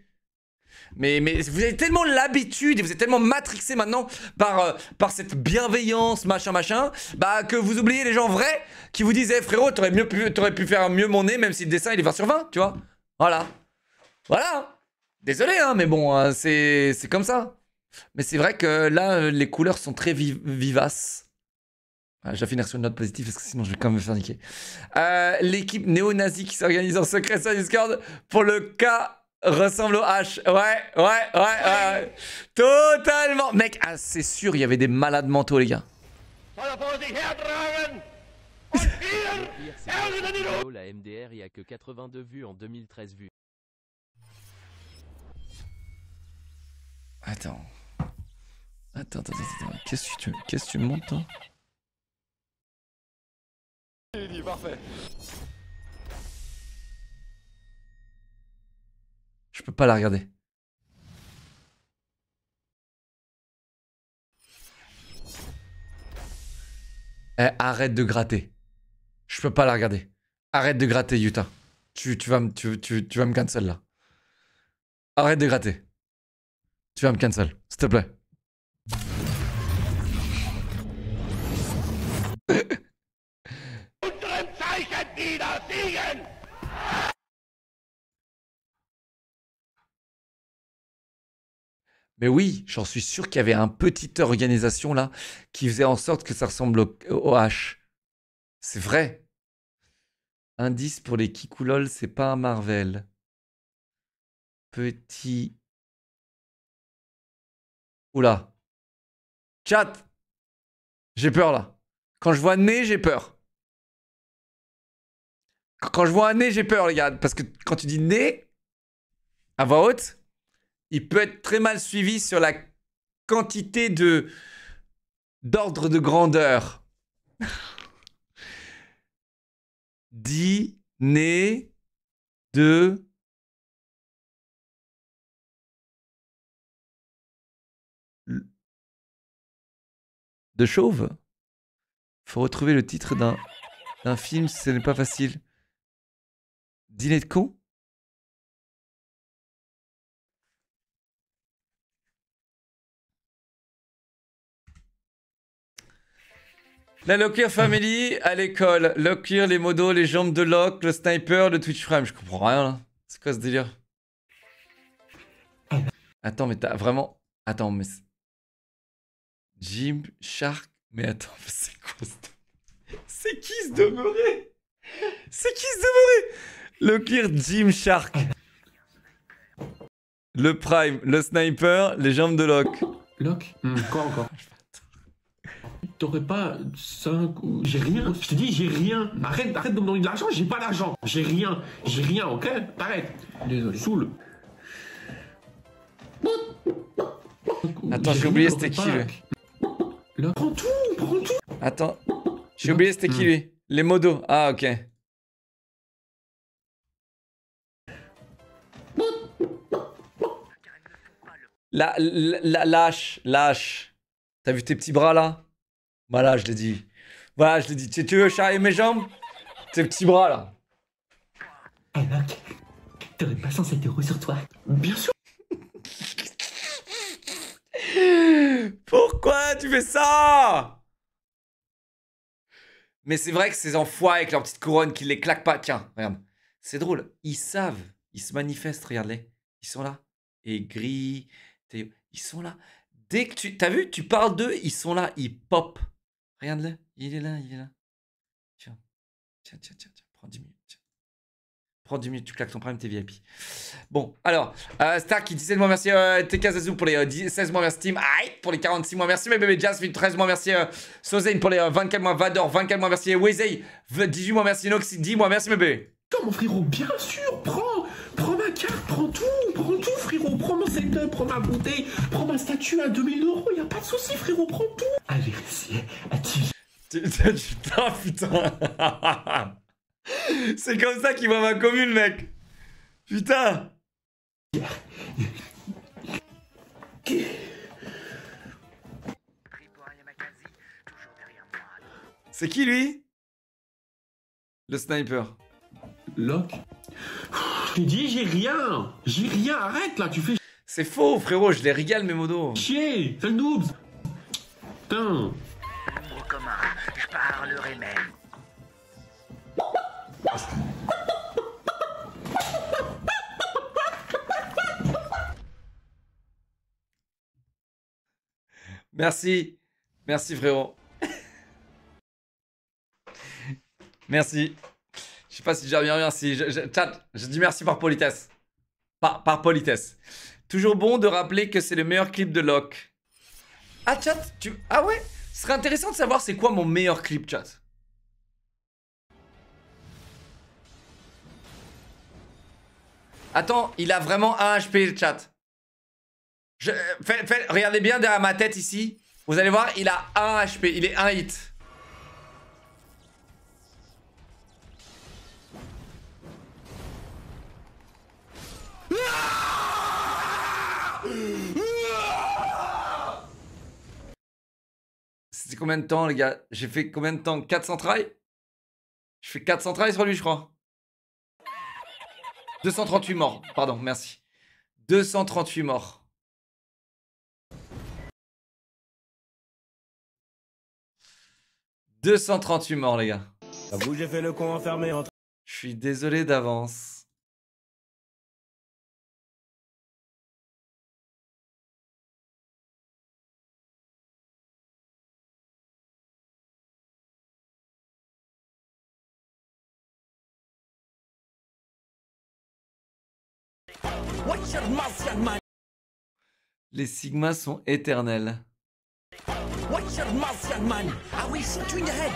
mais, mais vous avez tellement l'habitude et vous êtes tellement matrixé maintenant par, euh, par cette bienveillance, machin, machin, bah que vous oubliez les gens vrais qui vous disaient hey, eh, frérot, t'aurais, mieux pu, t'aurais pu faire mieux mon nez, même si le dessin il est 20 sur 20, tu vois. Voilà. Voilà. Désolé, hein, mais bon, hein, c'est, c'est comme ça. Mais c'est vrai que là, euh, les couleurs sont très vivaces. Ah, je vais finir sur une note positive parce que sinon je vais quand même me faire niquer. Euh, l'équipe néo nazi qui s'organise en secret sur Discord pour le cas ressemble au H. Ouais, ouais, ouais, ouais. Totalement. Mec, ah, c'est sûr, il y avait des malades mentaux, les gars. Oh, la MDR, il y a que 82 vues en 2013 vues. Attends. Attends, attends, attends. Qu'est-ce que tu, qu'est-ce que tu me parfait. Je peux pas la regarder. Eh, arrête de gratter. Je peux pas la regarder. Arrête de gratter, Yuta. Tu, vas me tu, tu vas me cancel là. Arrête de gratter. Tu vas me cancel, s'il te plaît. Mais oui, j'en suis sûr qu'il y avait un petit organisation là qui faisait en sorte que ça ressemble au, H. C'est vrai. Indice pour les Kikoulol, c'est pas un Marvel. Petit. Oula. Chat J'ai peur là. Quand je vois nez, j'ai peur. Quand je vois un nez, j'ai peur, les gars. Parce que quand tu dis nez, à voix haute, il peut être très mal suivi sur la quantité de d'ordre de grandeur. Dîner de de chauve. Faut retrouver le titre d'un film, ce n'est pas facile. Dîner de con La Locker Family à l'école. Locker, les modos, les jambes de Lock, le sniper, le Twitch frame. Je comprends rien là. C'est quoi ce délire Attends, mais t'as vraiment. Attends, mais. Jim, Shark. Mais attends, c'est quoi ce. C'est qui ce demeuré C'est qui se demeuré Locker, Jim, Shark. Le prime, le sniper, les jambes de Lock. Lock hmm, Quoi encore t'aurais pas 5 ou. J'ai rien. Je te dis, j'ai rien. Arrête, arrête de me donner de l'argent, j'ai pas d'argent. J'ai rien. J'ai rien, ok T'arrêtes. Désolé. Soule. Attends, j'ai oublié c'était qui lui. prends tout, prends tout. Attends. J'ai oublié c'était qui hmm. lui. Les modos. Ah, ok. La, lâche, lâche. T'as vu tes petits bras là voilà, je l'ai dit. Voilà, je l'ai dit. Tu, tu veux charrier mes jambes Tes petits bras, là. hey eh, pas t'aurais pas être heureux sur toi Bien sûr Pourquoi tu fais ça Mais c'est vrai que ces enfants avec leur petite couronne qui les claquent pas. Tiens, regarde. C'est drôle. Ils savent. Ils se manifestent, regarde Ils sont là. Et gris. Ils sont là. Dès que tu. T'as vu, tu parles d'eux, ils sont là. Ils pop. Regarde-le, il est là, il est là. Tiens, tiens, tiens, tiens, tiens. prends 10 minutes. Tiens. Prends 10 minutes, tu claques ton prime, t'es VIP. Bon, alors, euh, Star qui 17 mois, merci euh, TK pour les 16 mois, merci Team. Aïe, pour les 46 mois, merci mes bébés Jazz, 13 mois, merci euh, Sozane pour les 24 euh, mois, Vador, 24 mois, merci Wezei, 18 mois, merci Nox, 10 mois, merci mes bébés mon frérot, bien sûr, prends, prends ma carte, prends tout, prends tout, frérot, prends mon setup, prends ma bouteille, prends ma statue à 2000 euros, y a pas de souci, frérot, prends tout. Allez, attends Putain, Putain, putain. C'est comme ça qu'il va ma commune, mec. Putain. C'est qui lui Le sniper. Locke. Je te dis, j'ai rien. J'ai rien. Arrête là, tu fais. C'est faux, frérot. Je les régale, mes modos. Chier, c'est le Putain. Merci. Merci frérot. Merci pas si j'ai bien Si chat, je dis merci par politesse. Par, par politesse. Toujours bon de rappeler que c'est le meilleur clip de Locke. Ah, chat, tu. Ah ouais Ce serait intéressant de savoir c'est quoi mon meilleur clip, chat. Attends, il a vraiment un HP, le chat. Je, regardez bien derrière ma tête ici. Vous allez voir, il a un HP. Il est un hit. C'était combien de temps, les gars J'ai fait combien de temps 400 tries Je fais 400 tries sur lui, je crois. 238 morts, pardon, merci. 238 morts. « 238 morts, les gars. » j'ai fait le Je suis désolé d'avance. Les sigmas sont éternels. Watch your mouth, young man? I will shoot you in the head.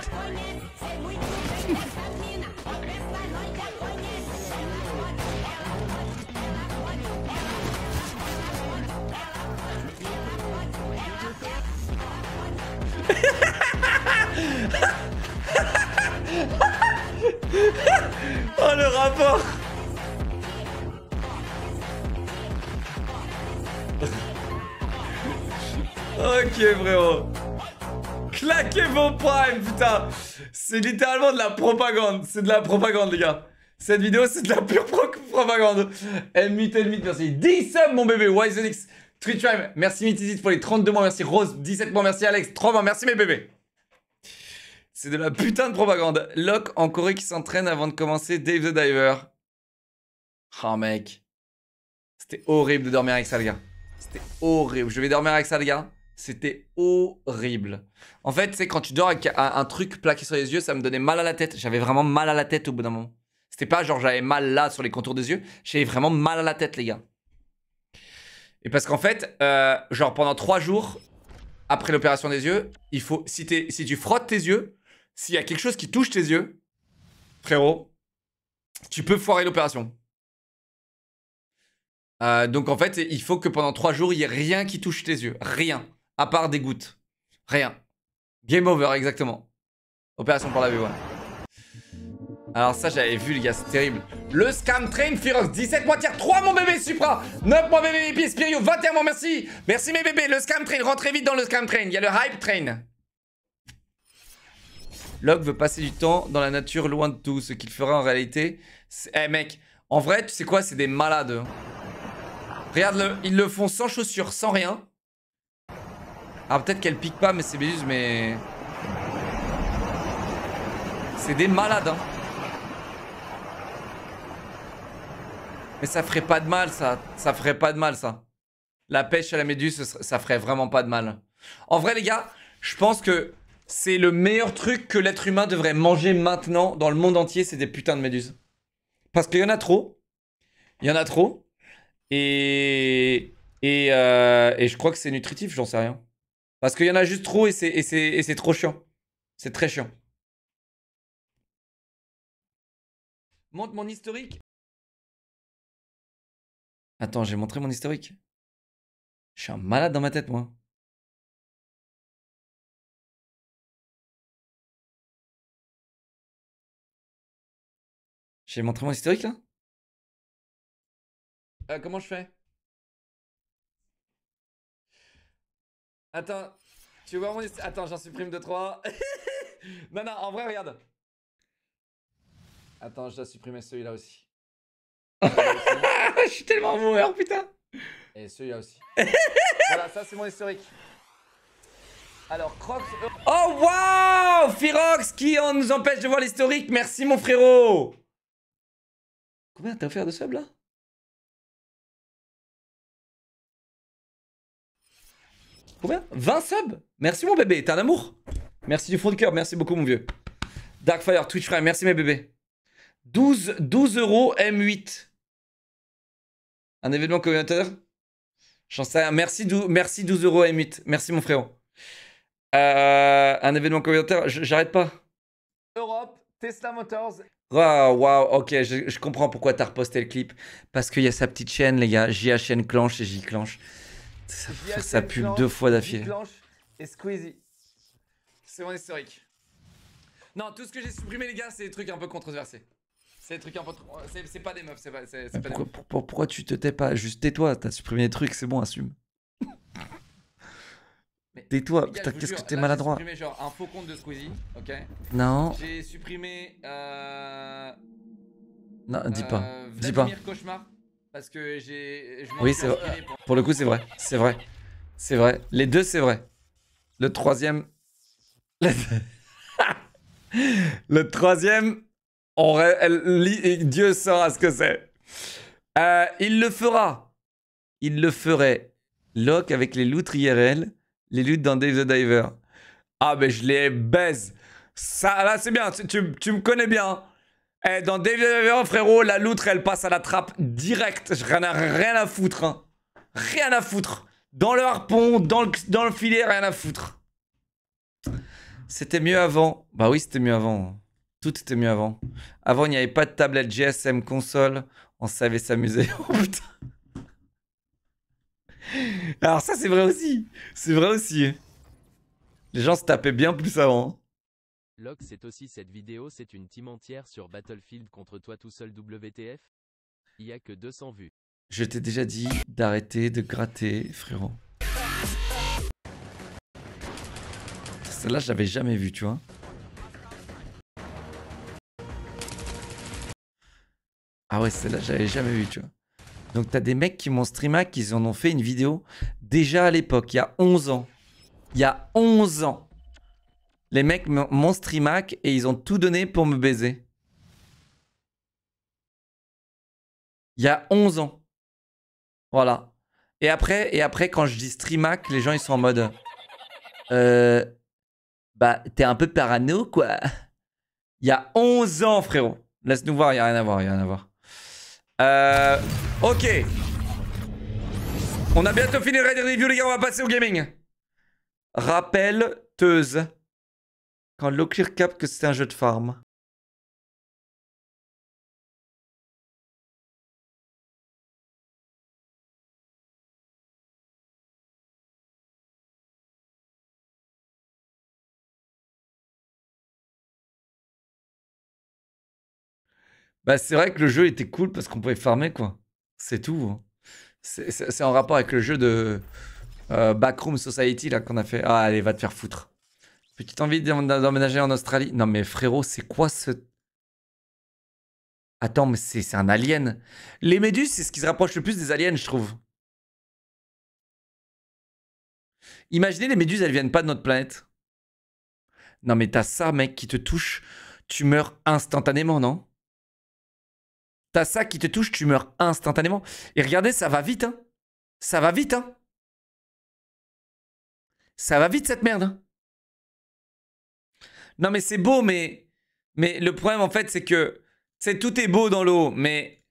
oh le rapport claqué, frérot. Claquez vos primes, putain. C'est littéralement de la propagande. C'est de la propagande, les gars. Cette vidéo, c'est de la pure pro propagande. elle Elmit, merci. 10 subs, mon bébé. YZX, Twitch Prime. Merci, Mithizit, pour les 32 mois. Merci, Rose, 17 mois. Merci, Alex, 3 mois. Merci, mes bébés. C'est de la putain de propagande. Locke en Corée qui s'entraîne avant de commencer Dave the Diver. Ah mec. C'était horrible de dormir avec ça, les gars. C'était horrible. Je vais dormir avec ça, les gars. C'était horrible. En fait, c'est quand tu dors avec un, truc plaqué sur les yeux, ça me donnait mal à la tête. J'avais vraiment mal à la tête au bout d'un moment. C'était pas genre j'avais mal là sur les contours des yeux, j'avais vraiment mal à la tête, les gars. Et parce qu'en fait, euh, genre pendant trois jours après l'opération des yeux, il faut si, si tu frottes tes yeux, s'il y a quelque chose qui touche tes yeux, frérot, tu peux foirer l'opération. Euh, donc en fait, il faut que pendant trois jours, il n'y ait rien qui touche tes yeux. Rien à part des gouttes. Rien. Game over, exactement. Opération pour la vue, Alors ça, j'avais vu, les gars, c'est terrible. Le Scam Train Firox, 17 mois 3 mon bébé Supra, 9 mon bébé Hippie Spirio, 21 mon merci. Merci mes bébés, le Scam Train, rentrez vite dans le Scam Train, il y a le Hype Train. Locke veut passer du temps dans la nature loin de tout, ce qu'il fera en réalité. Eh mec, en vrai, tu sais quoi, c'est des malades. Hein. Regarde, le, ils le font sans chaussures, sans rien. Ah, peut-être qu'elle pique pas, mais c'est méduse mais... C'est des malades, hein. Mais ça ferait pas de mal, ça. Ça ferait pas de mal, ça. La pêche à la méduse, ça ferait vraiment pas de mal. En vrai, les gars, je pense que c'est le meilleur truc que l'être humain devrait manger maintenant dans le monde entier, c'est des putains de méduses. Parce qu'il y en a trop. Il y en a trop. Et... Et, euh, Et je crois que c'est nutritif, j'en sais rien. Parce qu'il y en a juste trop et c'est trop chiant. C'est très chiant. Montre mon historique. Attends, j'ai montré mon historique. Je suis un malade dans ma tête, moi. J'ai montré mon historique là euh, Comment je fais Attends, tu vois mon... Attends, j'en supprime 2-3. non, non, en vrai, regarde. Attends, je dois supprimer celui-là aussi. je suis tellement mauvais, putain. Et celui-là aussi. voilà, ça c'est mon historique. Alors, croc... Euh, oh, wow Firox qui on nous empêche de voir l'historique. Merci, mon frérot. Combien t'as offert de sub, là Combien 20 subs Merci mon bébé, t'es un amour. Merci du fond de cœur, merci beaucoup mon vieux. Darkfire, Twitch merci mes bébés. 12, 12 euros M8. Un événement communautaire J'en sais Merci, 12, merci 12 euros M8. Merci mon frérot. Euh, un événement communautaire, j'arrête pas. Europe, Tesla Motors. Waouh, ok, je, comprends pourquoi t'as reposté le clip. Parce qu'il y a sa petite chaîne, les gars. JHN Clanche et J Clanche. Ça, pue deux fois d'affilée. et C'est mon historique. Non, tout ce que j'ai supprimé, les gars, c'est des trucs un peu controversés. C'est des trucs un peu. C'est pas des meufs, c'est pas, pourquoi, meufs. pourquoi tu te tais pas Juste tais-toi, t'as supprimé des trucs, c'est bon, assume. Tais-toi, putain, qu'est-ce que t'es maladroit. J'ai supprimé genre un faux compte de Squeezie, ok Non. J'ai supprimé. Euh... Non, dis euh, pas. dis pas. Cauchemar. Parce que j'ai. Oui, c'est vrai. Pour... le coup, c'est vrai. C'est vrai. C'est vrai. Les deux, c'est vrai. Le troisième. Le, troisième. Dieu saura ce que c'est. Euh, il le fera. Il le ferait. Locke avec les loutres IRL, les luttes dans Dave the Diver. Ah, mais je les baise. Ça, là, c'est bien. tu, tu me connais bien. Hein. Eh, dans Devil frérot, la loutre, elle passe à la trappe direct. Rien à, rien à foutre. Hein. Rien à foutre. Dans le harpon, dans le, dans le filet, rien à foutre. C'était mieux avant. Bah oui, c'était mieux avant. Hein. Tout était mieux avant. Avant, il n'y avait pas de tablette GSM console. On savait s'amuser. Oh, putain. Alors ça, c'est vrai aussi. C'est vrai aussi. Hein. Les gens se tapaient bien plus avant c'est aussi cette vidéo c'est une team entière sur Battlefield contre toi tout seul WTF Il y a que 200 vues. Je t'ai déjà dit d'arrêter de gratter, frérot. Celle-là, je jamais vue, tu vois. Ah ouais, celle-là, je jamais vue, tu vois. Donc, t'as des mecs qui m'ont streamé, qui en ont fait une vidéo déjà à l'époque, il y a 11 ans. Il y a 11 ans. Les mecs m'ont streamac et ils ont tout donné pour me baiser. Il y a 11 ans. Voilà. Et après, et après quand je dis streamac, les gens ils sont en mode. Euh, bah, t'es un peu parano quoi. Il y a 11 ans, frérot. Laisse-nous voir, il n'y a rien à voir, il rien à voir. Euh, ok. On a bientôt fini le Review, les gars, on va passer au gaming. Rappelteuse quand clear cap que c'était un jeu de farm. Bah, c'est vrai que le jeu était cool parce qu'on pouvait farmer, quoi. C'est tout. Hein. C'est en rapport avec le jeu de euh, Backroom Society là qu'on a fait. Ah, allez, va te faire foutre. Petite envie d'emménager en Australie. Non, mais frérot, c'est quoi ce. Attends, mais c'est un alien. Les méduses, c'est ce qui se rapproche le plus des aliens, je trouve. Imaginez, les méduses, elles viennent pas de notre planète. Non, mais t'as ça, mec, qui te touche, tu meurs instantanément, non T'as ça qui te touche, tu meurs instantanément. Et regardez, ça va vite, hein Ça va vite, hein Ça va vite, cette merde hein. Non, mais c'est beau, mais, mais le problème, en fait, c'est que c'est tout est beau dans l'eau, mais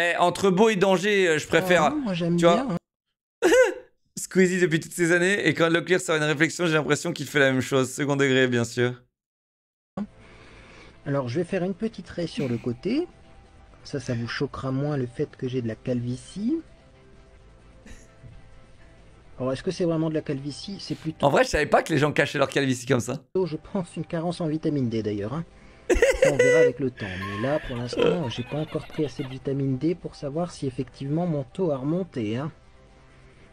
eh, entre beau et danger, euh, je préfère. Ah, moi, j'aime bien. Hein. Squeezie depuis toutes ces années, et quand Locklear sort une réflexion, j'ai l'impression qu'il fait la même chose. Second degré, bien sûr. Alors, je vais faire une petite raie sur le côté. Ça, ça vous choquera moins le fait que j'ai de la calvitie. Alors, est-ce que c'est vraiment de la calvitie C'est plutôt. En vrai, je savais pas que les gens cachaient leur calvitie comme ça. Oh, je pense une carence en vitamine D d'ailleurs. Hein. on verra avec le temps. Mais là, pour l'instant, j'ai pas encore pris assez de vitamine D pour savoir si effectivement mon taux a remonté. Hein.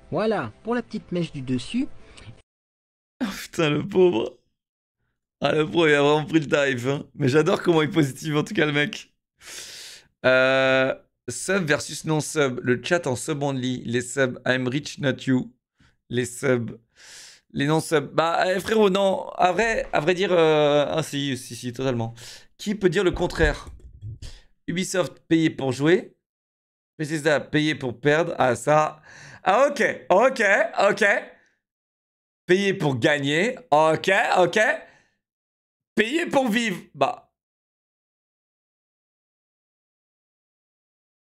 Voilà, pour la petite mèche du dessus. Oh, putain, le pauvre. Ah, le pauvre, il a vraiment pris le dive. Hein. Mais j'adore comment il est positif, en tout cas, le mec. Euh, sub versus non-sub. Le chat en sub only. Les subs, I'm rich, not you les subs. Les non-subs. Bah, eh, frérot, non. À vrai, à vrai dire, ah euh, si, si, si, totalement. Qui peut dire le contraire Ubisoft payé pour jouer. Bethesda payé pour perdre. Ah, ça. Ah, ok, ok, ok. Payé pour gagner. Ok, ok. Payé pour vivre. Bah.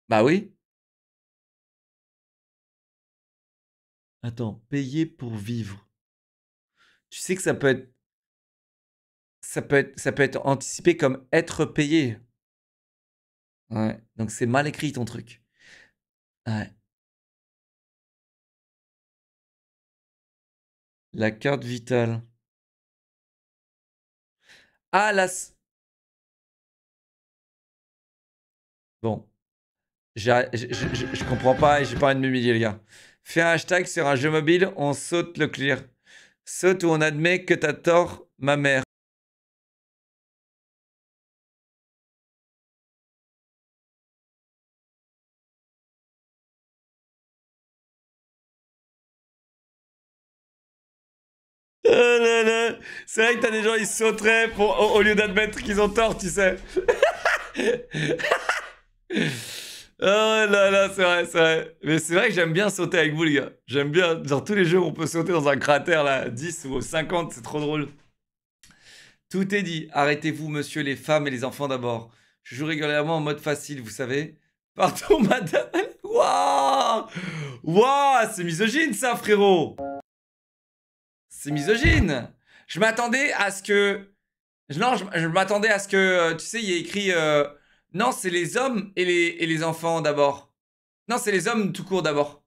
Bah oui. Attends, payer pour vivre. Tu sais que ça peut être. Ça peut être, ça peut être anticipé comme être payé. Ouais. Donc c'est mal écrit ton truc. Ouais. La carte vitale. Ah, la. Bon. Je comprends pas et j'ai pas envie de m'humilier, les gars. Fais un hashtag sur un jeu mobile, on saute le clear. Saute où on admet que t'as tort, ma mère. Oh C'est vrai que t'as des gens, ils sauteraient pour, au lieu d'admettre qu'ils ont tort, tu sais. Oh là là, c'est vrai, c'est vrai. Mais c'est vrai que j'aime bien sauter avec vous, les gars. J'aime bien. Dans tous les jeux, on peut sauter dans un cratère, là, 10 ou 50, c'est trop drôle. Tout est dit. Arrêtez-vous, monsieur, les femmes et les enfants d'abord. Je joue régulièrement en mode facile, vous savez. Pardon, madame. Waouh Waouh C'est misogyne, ça, frérot C'est misogyne Je m'attendais à ce que. Non, je, m'attendais à ce que, euh, tu sais, il y a écrit. Euh, non, c'est les hommes et les, enfants d'abord. Non, c'est les hommes tout court d'abord.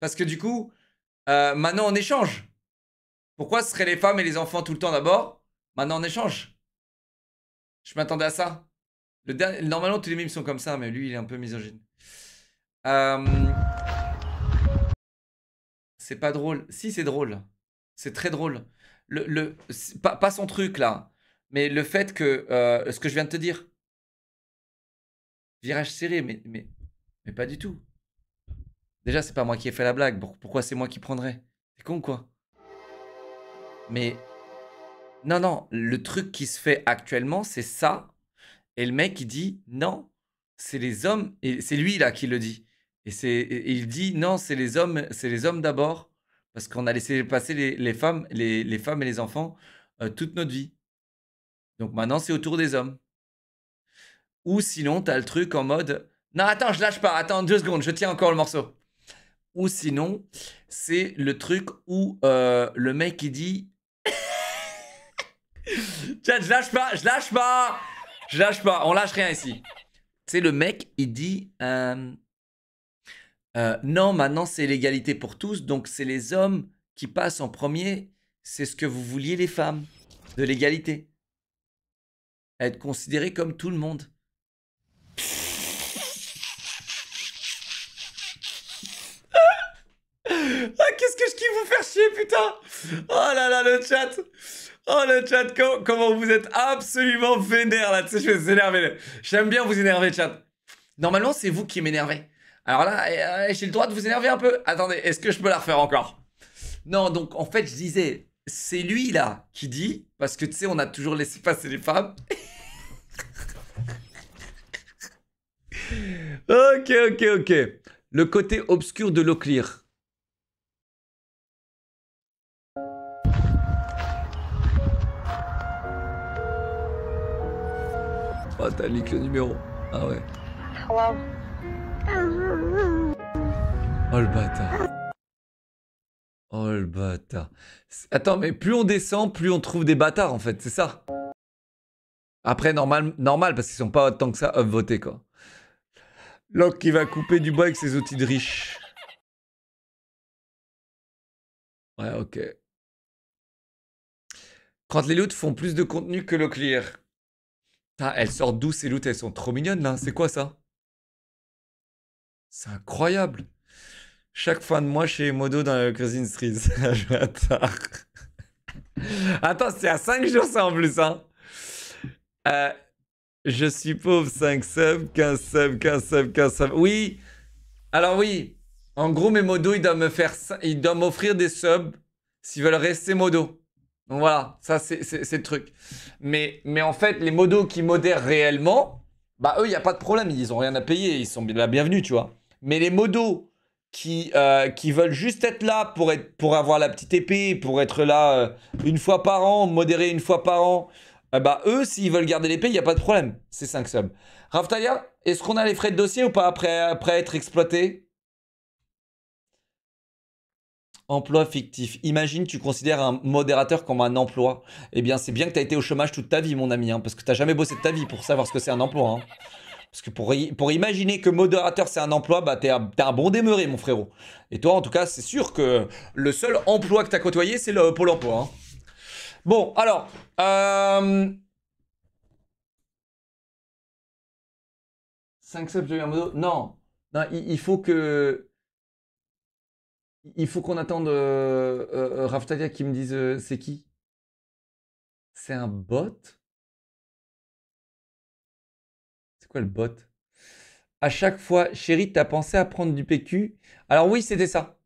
Parce que du coup, euh, maintenant on échange. Pourquoi ce serait les femmes et les enfants tout le temps d'abord Maintenant on échange. Je m'attendais à ça. normalement tous les mimes sont comme ça, mais lui il est un peu misogyne. Euh, c'est pas drôle. Si c'est drôle. C'est très drôle. Pas, son truc là. Mais le fait que... Euh, ce que je viens de te dire virage serré, mais, mais, mais pas du tout. Déjà, c'est pas moi qui ai fait la blague, pourquoi c'est moi qui prendrais C'est con quoi Mais non, non, le truc qui se fait actuellement, c'est ça. Et le mec, il dit non, c'est les hommes, et c'est lui là qui le dit. Et, c'est il dit non, c'est les hommes, c'est les hommes d'abord, parce qu'on a laissé passer les, les femmes, les, les, femmes et les enfants euh, toute notre vie. Donc maintenant, c'est autour des hommes. Ou sinon, t'as le truc en mode Non, attends, je lâche pas, attends deux secondes, je tiens encore le morceau. Ou sinon, c'est le truc où euh, le mec il dit Tiens, je lâche pas, je lâche pas, je lâche pas, on lâche rien ici. C'est le mec, il dit euh, euh, Non, maintenant c'est l'égalité pour tous, donc c'est les hommes qui passent en premier, c'est ce que vous vouliez les femmes, de l'égalité. Être considéré comme tout le monde ah, qu'est-ce que je kiffe vous faire chier, putain Oh là là, le chat Oh, le chat, comment, vous êtes absolument vénère, là, tu sais, je vais vous énerver. J'aime bien vous énerver, chat. Normalement, c'est vous qui m'énervez. Alors là, eh, eh, j'ai le droit de vous énerver un peu. Attendez, est-ce que je peux la refaire encore Non, donc, en fait, je disais, c'est lui, là, qui dit, parce que, tu sais, on a toujours laissé passer les femmes. ok, ok, ok. Le côté obscur de l'eau clear. Oh, ah, t'as le numéro. Ah ouais. Oh le bâtard. Oh le bâtard. Attends, mais plus on descend, plus on trouve des bâtards en fait, c'est ça Après, normal, normal parce qu'ils sont pas autant que ça upvotés quoi. Locke qui va couper du bois avec ses outils de riche. Ouais, ok. Quand les loots font plus de contenu que le clear. Elle elles sortent d'où ces loots Elles sont trop mignonnes là. C'est quoi ça C'est incroyable. Chaque fin de mois chez Modo dans le Cuisine Street. Ah, Attends, c'est à 5 jours ça en plus. Hein. Euh, je suis pauvre, 5 subs, 15 subs, 15 subs, 15 subs. Oui, alors oui, en gros, mes modos, ils doivent me faire, ils doivent m'offrir des subs s'ils veulent rester modos. Donc voilà, ça c'est le truc. Mais, mais en fait, les modos qui modèrent réellement, bah eux, il n'y a pas de problème, ils n'ont rien à payer, ils sont la bienvenue, tu vois. Mais les modos qui, euh, qui veulent juste être là pour, être, pour avoir la petite épée, pour être là euh, une fois par an, modérer une fois par an, eh bah, eux, s'ils veulent garder les l'épée, il n'y a pas de problème. C'est 5 subs. Raftalia, est-ce qu'on a les frais de dossier ou pas après, après être exploité Emploi fictif. Imagine, tu considères un modérateur comme un emploi. Eh bien, c'est bien que tu as été au chômage toute ta vie, mon ami, hein, parce que tu jamais bossé de ta vie pour savoir ce que c'est un emploi. Hein. Parce que pour, imaginer que modérateur c'est un emploi, bah as un, bon démeuré, mon frérot. Et toi, en tout cas, c'est sûr que le seul emploi que tu as côtoyé, c'est le Pôle emploi. Hein. Bon, alors. 5 euh, subs de Non. non il, faut que. Il faut qu'on attende euh, euh, euh qui me dise c'est qui C'est un bot C'est quoi le bot À chaque fois, chérie, t'as pensé à prendre du PQ Alors oui, c'était ça.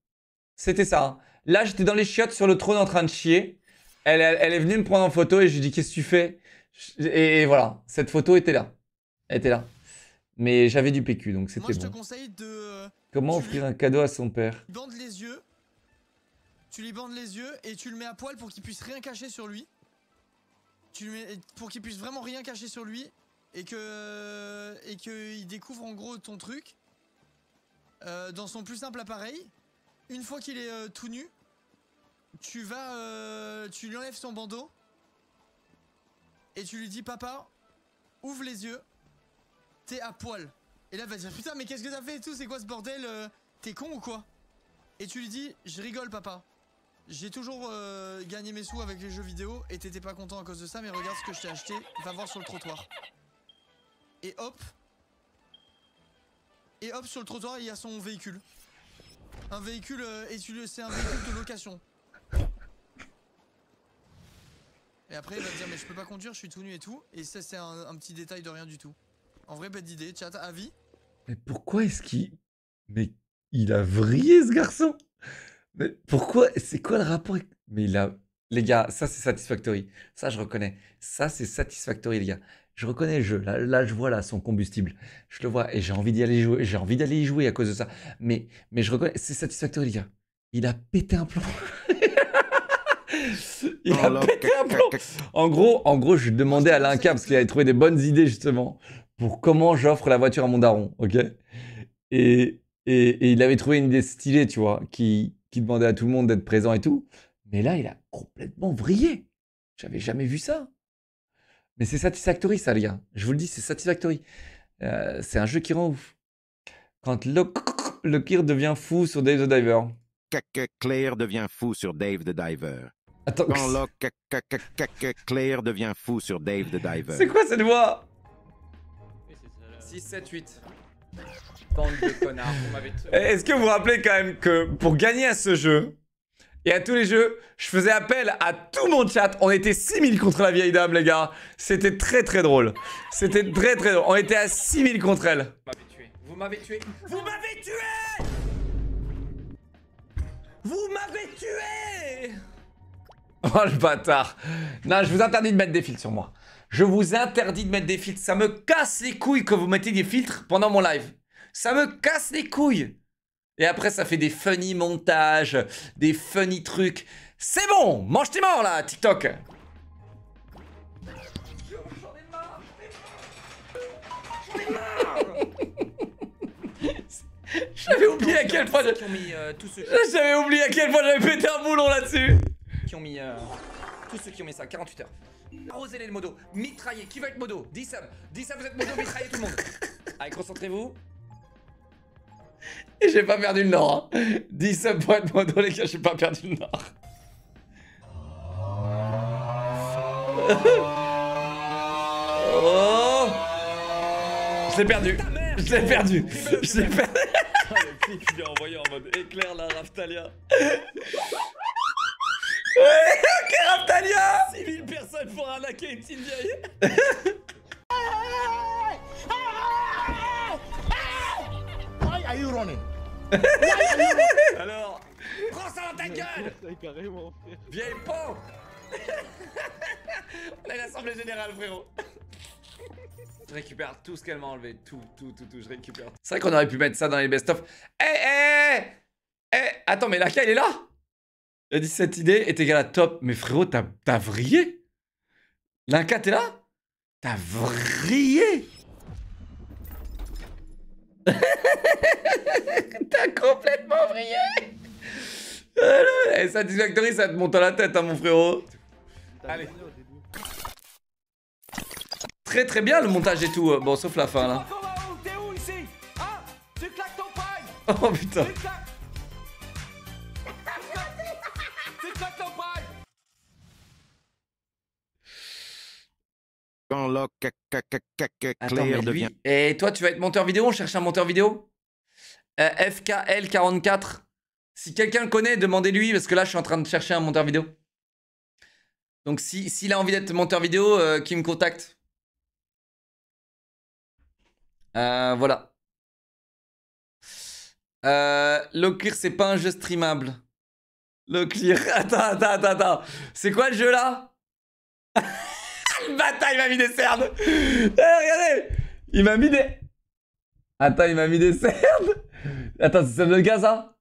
C'était ça. Hein. Là, j'étais dans les chiottes sur le trône en train de chier. Elle, est venue me prendre en photo et je lui dit qu'est-ce que tu fais et, voilà, cette photo était là. Elle était là. Mais j'avais du PQ donc c'était bon. je te conseille de... Euh, Comment offrir un cadeau à son père bandes les yeux. Tu lui bandes les yeux et tu le mets à poil pour qu'il puisse rien cacher sur lui. Tu pour qu'il puisse vraiment rien cacher sur lui et que et qu'il découvre en gros ton truc euh, dans son plus simple appareil. Une fois qu'il est euh, tout nu, tu vas, euh, tu lui enlèves son bandeau et tu lui dis papa, ouvre les yeux, t'es à poil. Et là, elle va dire putain, mais qu'est-ce que t'as fait et tout, c'est quoi ce bordel, euh, t'es con ou quoi Et tu lui dis, je rigole papa, j'ai toujours euh, gagné mes sous avec les jeux vidéo et t'étais pas content à cause de ça, mais regarde ce que je t'ai acheté, va voir sur le trottoir. Et hop, et hop sur le trottoir il y a son véhicule. Un véhicule, euh, et c'est un véhicule de location. Et après, il va dire, mais je peux pas conduire, je suis tout nu et tout. Et ça, c'est un, petit détail de rien du tout. En vrai, bête d'idée. Chat, avis Mais pourquoi est-ce qu'il. Mais il a vrillé, ce garçon Mais pourquoi C'est quoi le rapport Mais il a. Les gars, ça, c'est Satisfactory. Ça, je reconnais. Ça, c'est Satisfactory, les gars. Je reconnais le jeu. Là, là, je vois là son combustible. Je le vois et j'ai envie d'y aller jouer. J'ai envie d'aller y jouer à cause de ça. Mais, mais je reconnais. C'est Satisfactory, les gars. Il a pété un plomb. Il a oh pété un plomb. En gros, en gros, je demandais à l'Inca parce qu'il avait trouvé des bonnes idées justement pour comment j'offre la voiture à mon daron, ok et, il avait trouvé une idée stylée, tu vois, qui, qui demandait à tout le monde d'être présent et tout. Mais là, il a complètement vrillé. J'avais jamais vu ça. Mais c'est satisfactory, ça, les gars. Je vous le dis, c'est satisfactory. Euh, c'est un jeu qui rend ouf. Quand le, le devient fou sur Dave the Diver. Claire devient fou sur Dave the Diver. Claire devient fou sur Dave the Diver. C'est quoi cette voix 6, 7, 8. Bande eh, Est-ce que vous vous rappelez quand même que pour gagner à ce jeu et à tous les jeux, je faisais appel à tout mon chat. On était 6000 contre la vieille dame, les gars. C'était très très drôle. C'était très très drôle. On était à 6000 contre elle. Vous m'avez tué. Vous m'avez tué Vous m'avez tué, Vous m'avez tué. Oh le bâtard Non, je vous interdis de mettre des filtres sur moi. Je vous interdis de mettre des filtres. Ça me casse les couilles que vous mettez des filtres pendant mon live. Ça me casse les couilles. Et après, ça fait des funny montages, des funny trucs. C'est bon Mange tes morts là, TikTok J'avais oublié à quel point euh, j'avais oublié à quel point j'avais pété un boulon là-dessus qui ont mis... Euh, tous ceux qui ont mis ça, 48 heures. Arrosez-les le modo, qui va être modo 10, sub 10 sub vous êtes modo, mitrailler tout le monde. Allez, concentrez-vous. Et j'ai pas perdu le nord. 10 hein. Dis pour être modo, les gars, j'ai pas perdu le nord. Oh. Je l'ai perdu. Je l'ai perdu. Je l'ai perdu. Ah, le clip, il est envoyé en mode éclair la Raftalia. Caraptalia 6000 personnes pour arnaquer une petite vieille Why are you running Alors Prends ça dans ta gueule carrément Vieille pauvre On est l'assemblée générale frérot je récupère tout ce qu'elle m'a enlevé, tout, tout, tout, tout, je récupère. C'est vrai qu'on aurait pu mettre ça dans les best-of. Eh, hey, eh, hey, eh, eh Attends, mais Laka, il est là il 17 dit cette idée est égale à top. Mais frérot, t'as, t'as vrillé L'Inca, t'es là T'as vrillé T'as complètement vrillé Et eh, Satisfactory, ça te monte à la tête, hein, mon frérot. Allez. Très très bien le montage et tout. Bon, sauf la fin, là. Hein oh putain. Et eh, toi, tu vas être monteur vidéo On cherche un monteur vidéo euh, FKL44. Si quelqu'un connaît, demandez-lui, parce que là, je suis en train de chercher un monteur vidéo. Donc, s'il si, S'il a envie d'être monteur vidéo, euh, Qui me contacte. Euh, voilà. Euh, Clear, c'est pas un jeu streamable. Clear. attends, attends, attends. C'est quoi le jeu là Bah, il m'a mis des cernes eh, Regardez Il m'a mis des... Attends, il m'a mis des cernes Attends, c'est le gars, ça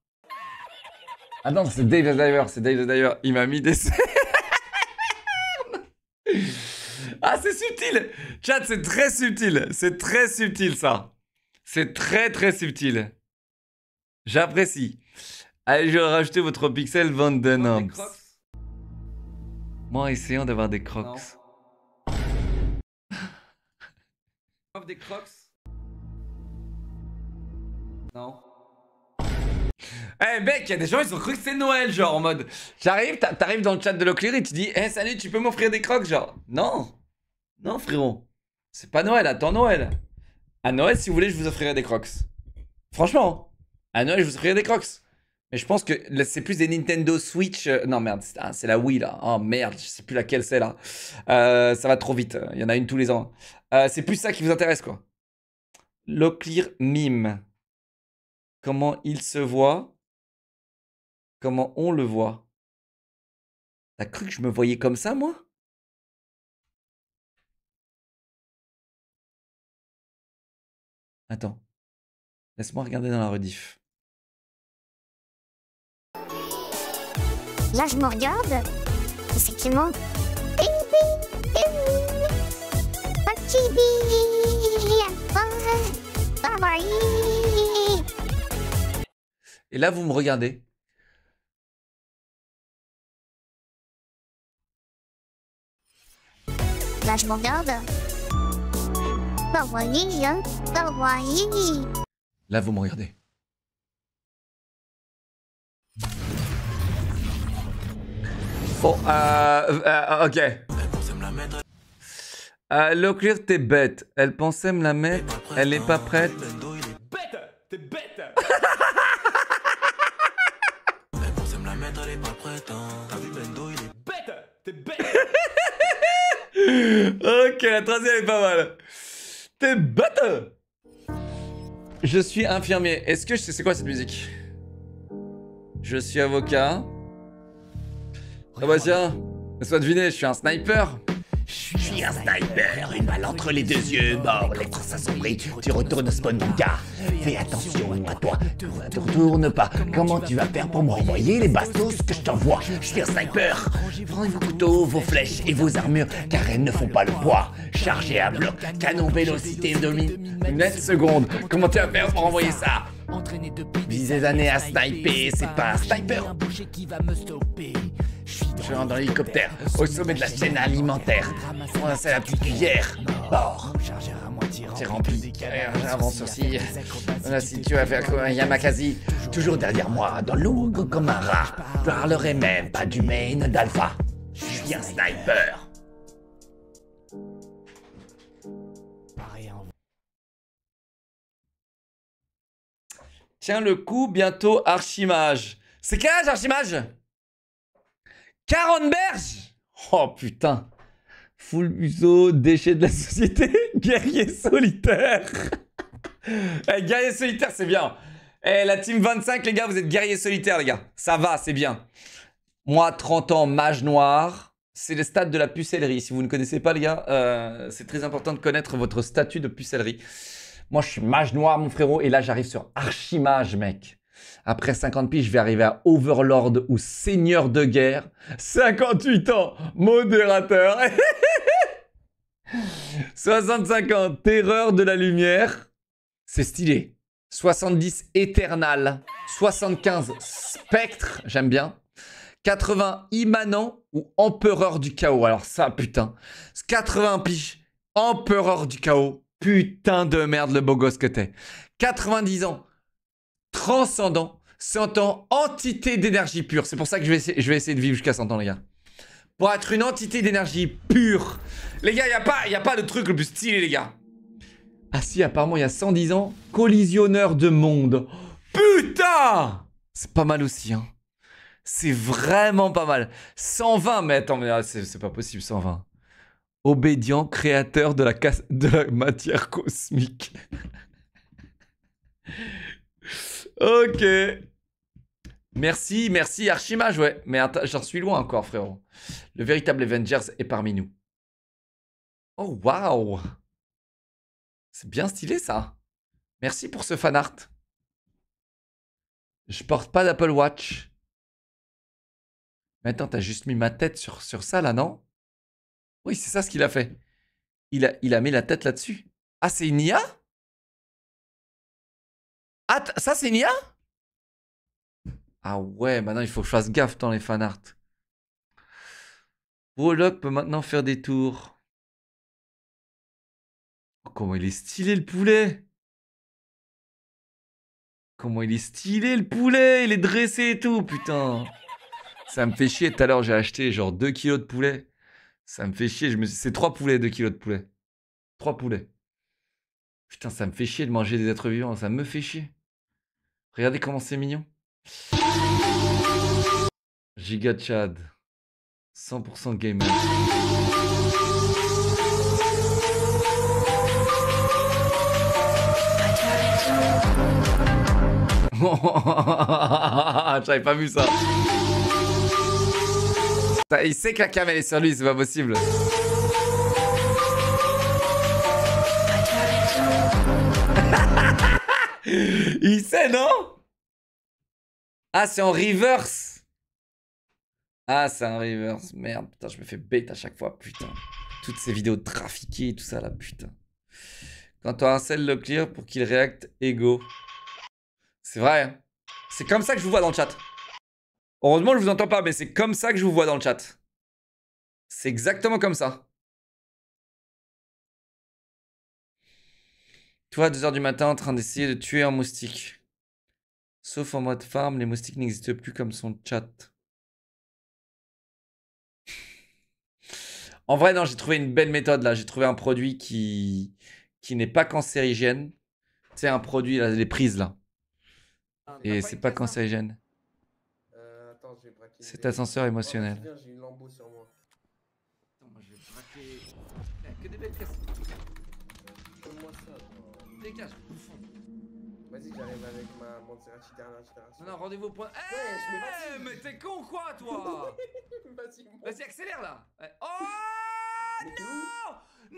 Ah non, c'est Dave the Diver, c'est Dave the Diver. Il m'a mis des cernes Ah, c'est subtil Chat, c'est très subtil C'est très subtil, ça C'est très, très subtil J'apprécie. Allez, je vais rajouter votre pixel Vandenhams. Moi, essayons d'avoir des crocs. des crocs Non. Eh hey mec, il a des gens, ils ont cru que c'est Noël, genre en mode. J'arrive, t'arrives dans le chat de l'Oclery, tu dis, eh salut, tu peux m'offrir des crocs, genre. Non, non frérot, c'est pas Noël, attends Noël. À Noël, si vous voulez, je vous offrirai des crocs. Franchement, hein. à Noël, je vous offrirai des crocs. Mais je pense que c'est plus des Nintendo Switch. Euh, non, merde, ah, c'est la Wii là. Oh merde, je sais plus laquelle c'est là. Euh, ça va trop vite. Euh, il y en a une tous les ans. c'est plus ça qui vous intéresse quoi. L'Oclear Mime. Comment il se voit Comment on le voit T'as cru que je me voyais comme ça moi Attends. Laisse-moi regarder dans la rediff. Là, je me regarde. Effectivement. Et là, vous me regardez. Là, je me regarde. Hein. Là, vous me regardez. Oh, euh, euh, ok. Euh, L'occlure, t'es bête. Elle pensait me la mettre. Elle est pas prête. T'es bête Elle pensait me la mettre, elle est pas prête. vu Bendo, il est bête T'es bête Ok, la troisième est pas mal. T'es bête Je suis infirmier. Est-ce que je sais c'est quoi cette musique Je suis avocat. Ah bah tiens, laisse-moi deviner, je suis un sniper. Je suis suis un sniper, une balle entre les deux yeux, mort, l'être s'assombrit, tu retournes au spawn mon gars. Fais attention à toi, ne te retourne pas. Comment tu vas faire pour me renvoyer les bastos que je t'envoie Je suis un sniper. Prenez vos couteaux, vos flèches et vos armures, car elles ne font pas le poids. Chargez à bloc, canon vélocité de net seconde. Comment tu vas faire pour envoyer ça Entraîné depuis des à sniper, c'est pas un sniper. Je suis dans l'hélicoptère, au sommet de la chaîne alimentaire. Hein, c'est la petite cuillère. bord. T'es rempli. Avant aussi. si tu as fait un Yamakasi, toujours derrière moi, dans l'eau comme un rat. Je parlerai même pas du main d'Alpha. Je suis un sniper. Tiens le coup, bientôt Archimage. C'est quel âge Archimage 40 berges Oh putain full museau, déchet de la société, guerrier solitaire. Eh, guerrier solitaire, c'est bien. Et eh, la team 25, les gars, vous êtes guerrier solitaire, les gars. Ça va, c'est bien. Moi, 30 ans, mage noir. C'est le stade de la pucellerie. Si vous ne connaissez pas, les gars, euh, c'est très important de connaître votre statut de pucellerie. Moi, je suis mage noir, mon frérot, et là, j'arrive sur archimage, mec. Après 50 piges, je vais arriver à Overlord ou Seigneur de guerre. 58 ans, modérateur. 65 ans, Terreur de la lumière. C'est stylé. 70, Éternal. 75, Spectre. J'aime bien. 80, Immanent ou Empereur du Chaos. Alors ça, putain. 80 piges, Empereur du Chaos. Putain de merde, le beau gosse que t'es. 90 ans, transcendant, 100 ans, entité d'énergie pure. C'est pour ça que je vais, essayer, de vivre jusqu'à 100 ans, les gars. Pour être une entité d'énergie pure. Les gars, il n'y a, pas, y a pas de truc le plus stylé, les gars. Ah si, apparemment, il y a 110 ans, collisionneur de monde. Putain C'est pas mal aussi, hein. C'est vraiment pas mal. 120, mais attends, mais c'est pas possible, 120. Obédient, créateur de la, de la matière cosmique. Ok. Merci, merci Archimage, ouais. Mais j'en suis loin encore, frérot. Le véritable Avengers est parmi nous. Oh, waouh C'est bien stylé, ça. Merci pour ce fan art. Je porte pas d'Apple Watch. Mais attends, t'as juste mis ma tête sur, sur ça, là, non Oui, c'est ça ce qu'il a fait. Il a, il a mis la tête là-dessus. Ah, c'est une IA ah, ça c'est Nia Ah ouais, maintenant bah il faut que je fasse gaffe dans les fanarts. Warlock peut maintenant faire des tours. Oh, comment il est stylé le poulet Comment il est stylé le poulet Il est dressé et tout, putain Ça me fait chier, tout à l'heure j'ai acheté genre 2 kilos de poulet. Ça me fait chier, me... c'est 3 poulets, 2 kilos de poulet. 3 poulets. Putain, ça me fait chier de manger des êtres vivants, ça me fait chier. Regardez comment c'est mignon. Giga Chad. 100% gamer. J'avais pas vu ça. Il sait que la cam elle est sur lui, c'est pas possible. Il sait, non Ah, c'est en reverse. Ah, c'est en reverse. Merde, putain, je me fais bête à chaque fois, putain. Toutes ces vidéos trafiquées et tout ça, là, putain. Quand on harcèle le clear pour qu'il réacte ego. C'est vrai. Hein. c'est comme ça que je vous vois dans le chat. Heureusement, je vous entends pas, mais c'est comme ça que je vous vois dans le chat. C'est exactement comme ça. Toi, 2h du matin, en train d'essayer de tuer un moustique. Sauf en mode farm, les moustiques n'existent plus comme son chat. En vrai, non, j'ai trouvé une belle méthode là. J'ai trouvé un produit qui, n'est pas cancérigène. C'est un produit, là, les prises là. Ah, Et c'est pas hein cancérigène. Euh, Cet ascenseur oh, émotionnel. une sur moi. je vais braquer. Eh, que des belles Vas-y, j'arrive avec ma dernière Non, rendez-vous au point. Eh, mais t'es con quoi, toi Vas-y, accélère là. Oh non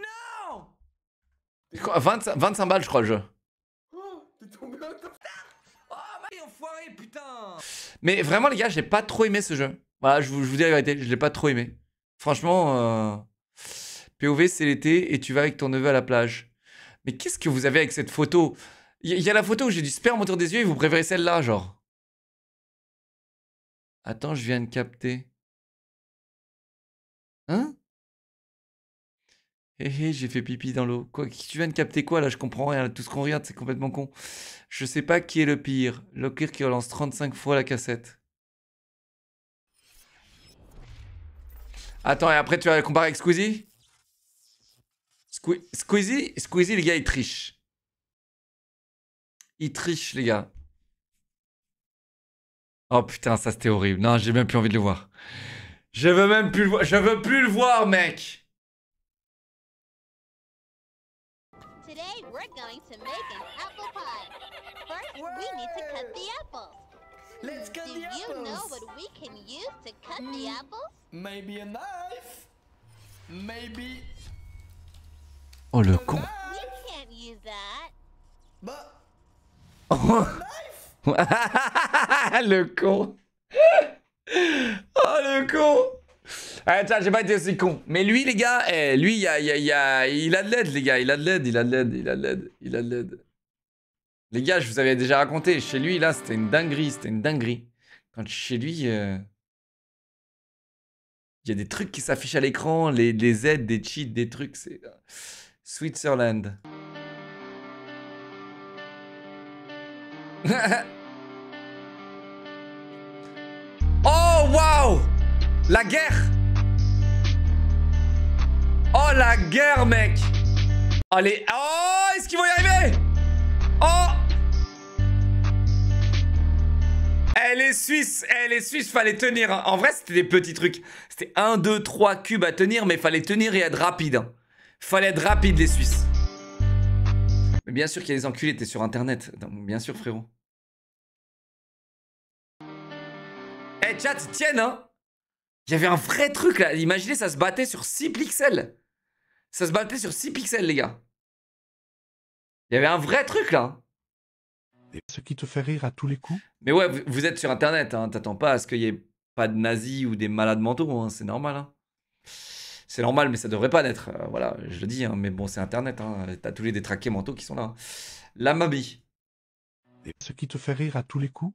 Non 25, 25 balles, je crois, le jeu. Oh, t'es tombé en Oh, mais enfoiré, putain Mais vraiment, les gars, j'ai pas trop aimé ce jeu. Voilà, je vous, dis la vérité, je l'ai pas trop aimé. Franchement, euh, POV, c'est l'été et tu vas avec ton neveu à la plage mais qu'est-ce que vous avez avec cette photo Il y, a la photo où j'ai du sperme autour des yeux et vous préférez celle-là, genre. Attends, je viens de capter. Hein Hé eh, eh, j'ai fait pipi dans l'eau. Quoi Tu viens de capter quoi là Je comprends rien. Tout ce qu'on regarde, c'est complètement con. Je sais pas qui est le pire. Le pire qui relance 35 fois la cassette. Attends, et après tu vas comparer avec Squeezie Sque Squeezie, Squeezie, les gars, il triche. Il triche, les gars. Oh putain, ça c'était horrible. Non, j'ai même plus envie de le voir. Je veux même plus le voir. Je veux plus le voir, mec. Today we're going to make an apple pie. First, we need to cut the apples. Let's go Do the apples. you know what we can use to cut the mm, apples? Maybe a knife. Maybe Oh le con. le con. Oh le con. Attends, ah, j'ai pas été aussi con. Mais lui, les gars, lui, il a, de l'aide, les gars. Il a de l'aide, il a de l'aide, il a de l'aide, Les gars, je vous avais déjà raconté. Chez lui, là, c'était une dinguerie, c'était une dinguerie. Quand chez lui, euh, il y a des trucs qui s'affichent à l'écran, les, les aides, des cheats, des trucs, c'est... Euh, Switzerland. oh, waouh La guerre Oh, la guerre, mec Allez, oh, est-ce qu'ils vont y arriver Oh Elle eh, est suisse, elle eh, est suisse, fallait tenir. Hein. En vrai, c'était des petits trucs. C'était 1, 2, 3 cubes à tenir, mais fallait tenir et être rapide. Hein. Fallait être rapide, les Suisses. Mais bien sûr qu'il y a des enculés, t'es sur Internet. bien sûr, frérot. Eh, chat, tiens hein Il y avait un vrai truc, là. Imaginez, ça se battait sur 6 pixels. Ça se battait sur 6 pixels, les gars. Il y avait un vrai truc, là. Ce qui te fait rire à tous les coups. Mais ouais, vous êtes sur Internet, hein. T'attends pas à ce qu'il y ait pas de nazis ou des malades mentaux, hein. C'est normal, hein c'est normal, mais ça devrait pas naître. Euh, voilà, je le dis, hein, mais bon, c'est Internet. Hein, T'as tous les détraqués mentaux qui sont là. Hein. La Mabi. Ce qui te fait rire à tous les coups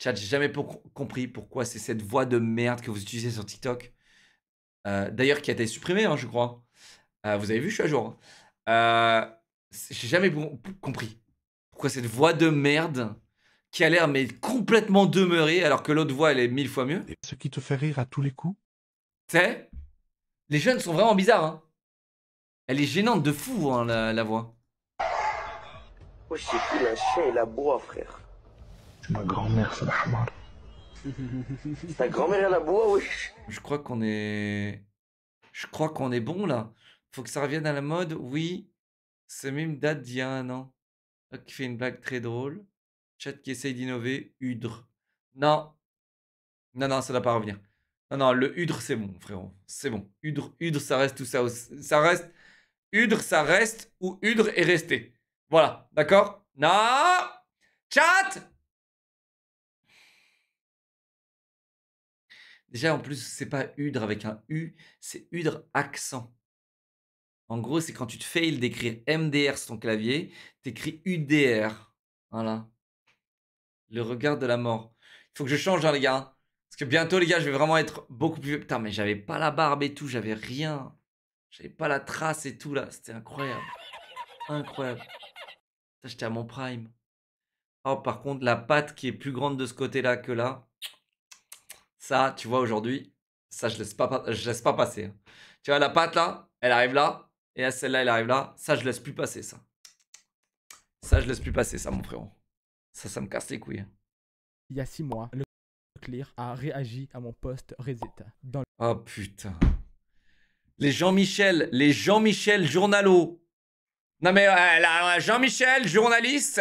Chat, j'ai jamais compris pourquoi c'est cette voix de merde que vous utilisez sur TikTok. Euh, d'ailleurs, qui a été supprimée, hein, je crois. Euh, vous avez vu, je suis à jour. j'ai jamais compris pourquoi cette voix de merde qui a l'air mais complètement demeurée alors que l'autre voix elle est mille fois mieux. Ce qui te fait rire à tous les coups tu sais Les jeunes sont vraiment bizarres. Hein. Elle est gênante de fou, hein, la, la, voix. Oh je la la frère. ma grand-mère, c'est Ta grand-mère, Je crois qu'on est. Je crois qu'on est bon, là. Faut que ça revienne à la mode, oui. C'est même date d'il y a un an. qui fait une blague très drôle. Chat qui essaye d'innover, Udre. Non. Non, non, ça ne va pas revenir. Non, non, le Udre, c'est bon, frérot. C'est bon. Udre, ça reste tout ça. Ça reste. Udre, ça reste ou Udre est resté. Voilà, d'accord Non Chat Déjà, en plus, c'est pas Udre avec un U, c'est Udre accent. En gros, c'est quand tu te fails d'écrire MDR sur ton clavier, écris « UDR. Voilà. Le regard de la mort. Il faut que je change, hein, les gars. Parce que bientôt, les gars, je vais vraiment être beaucoup plus. Putain, mais j'avais pas la barbe et tout, j'avais rien. J'avais pas la trace et tout, là. C'était incroyable. Incroyable. Ça, J'étais à mon prime. Oh, par contre, la patte qui est plus grande de ce côté-là que là. Ça, tu vois, aujourd'hui, ça, je laisse pas, je laisse pas passer. Hein. Tu vois, la patte là, elle arrive là. Et celle-là, elle arrive là. Ça, je laisse plus passer, ça. Ça, je laisse plus passer, ça, mon frérot. Ça, ça me casse les couilles. Hein. Il y a six mois, a réagi à mon poste Reddit. Dans oh putain. Les Jean-Michel, les Jean-Michel journalo. Non mais euh, Jean-Michel journaliste,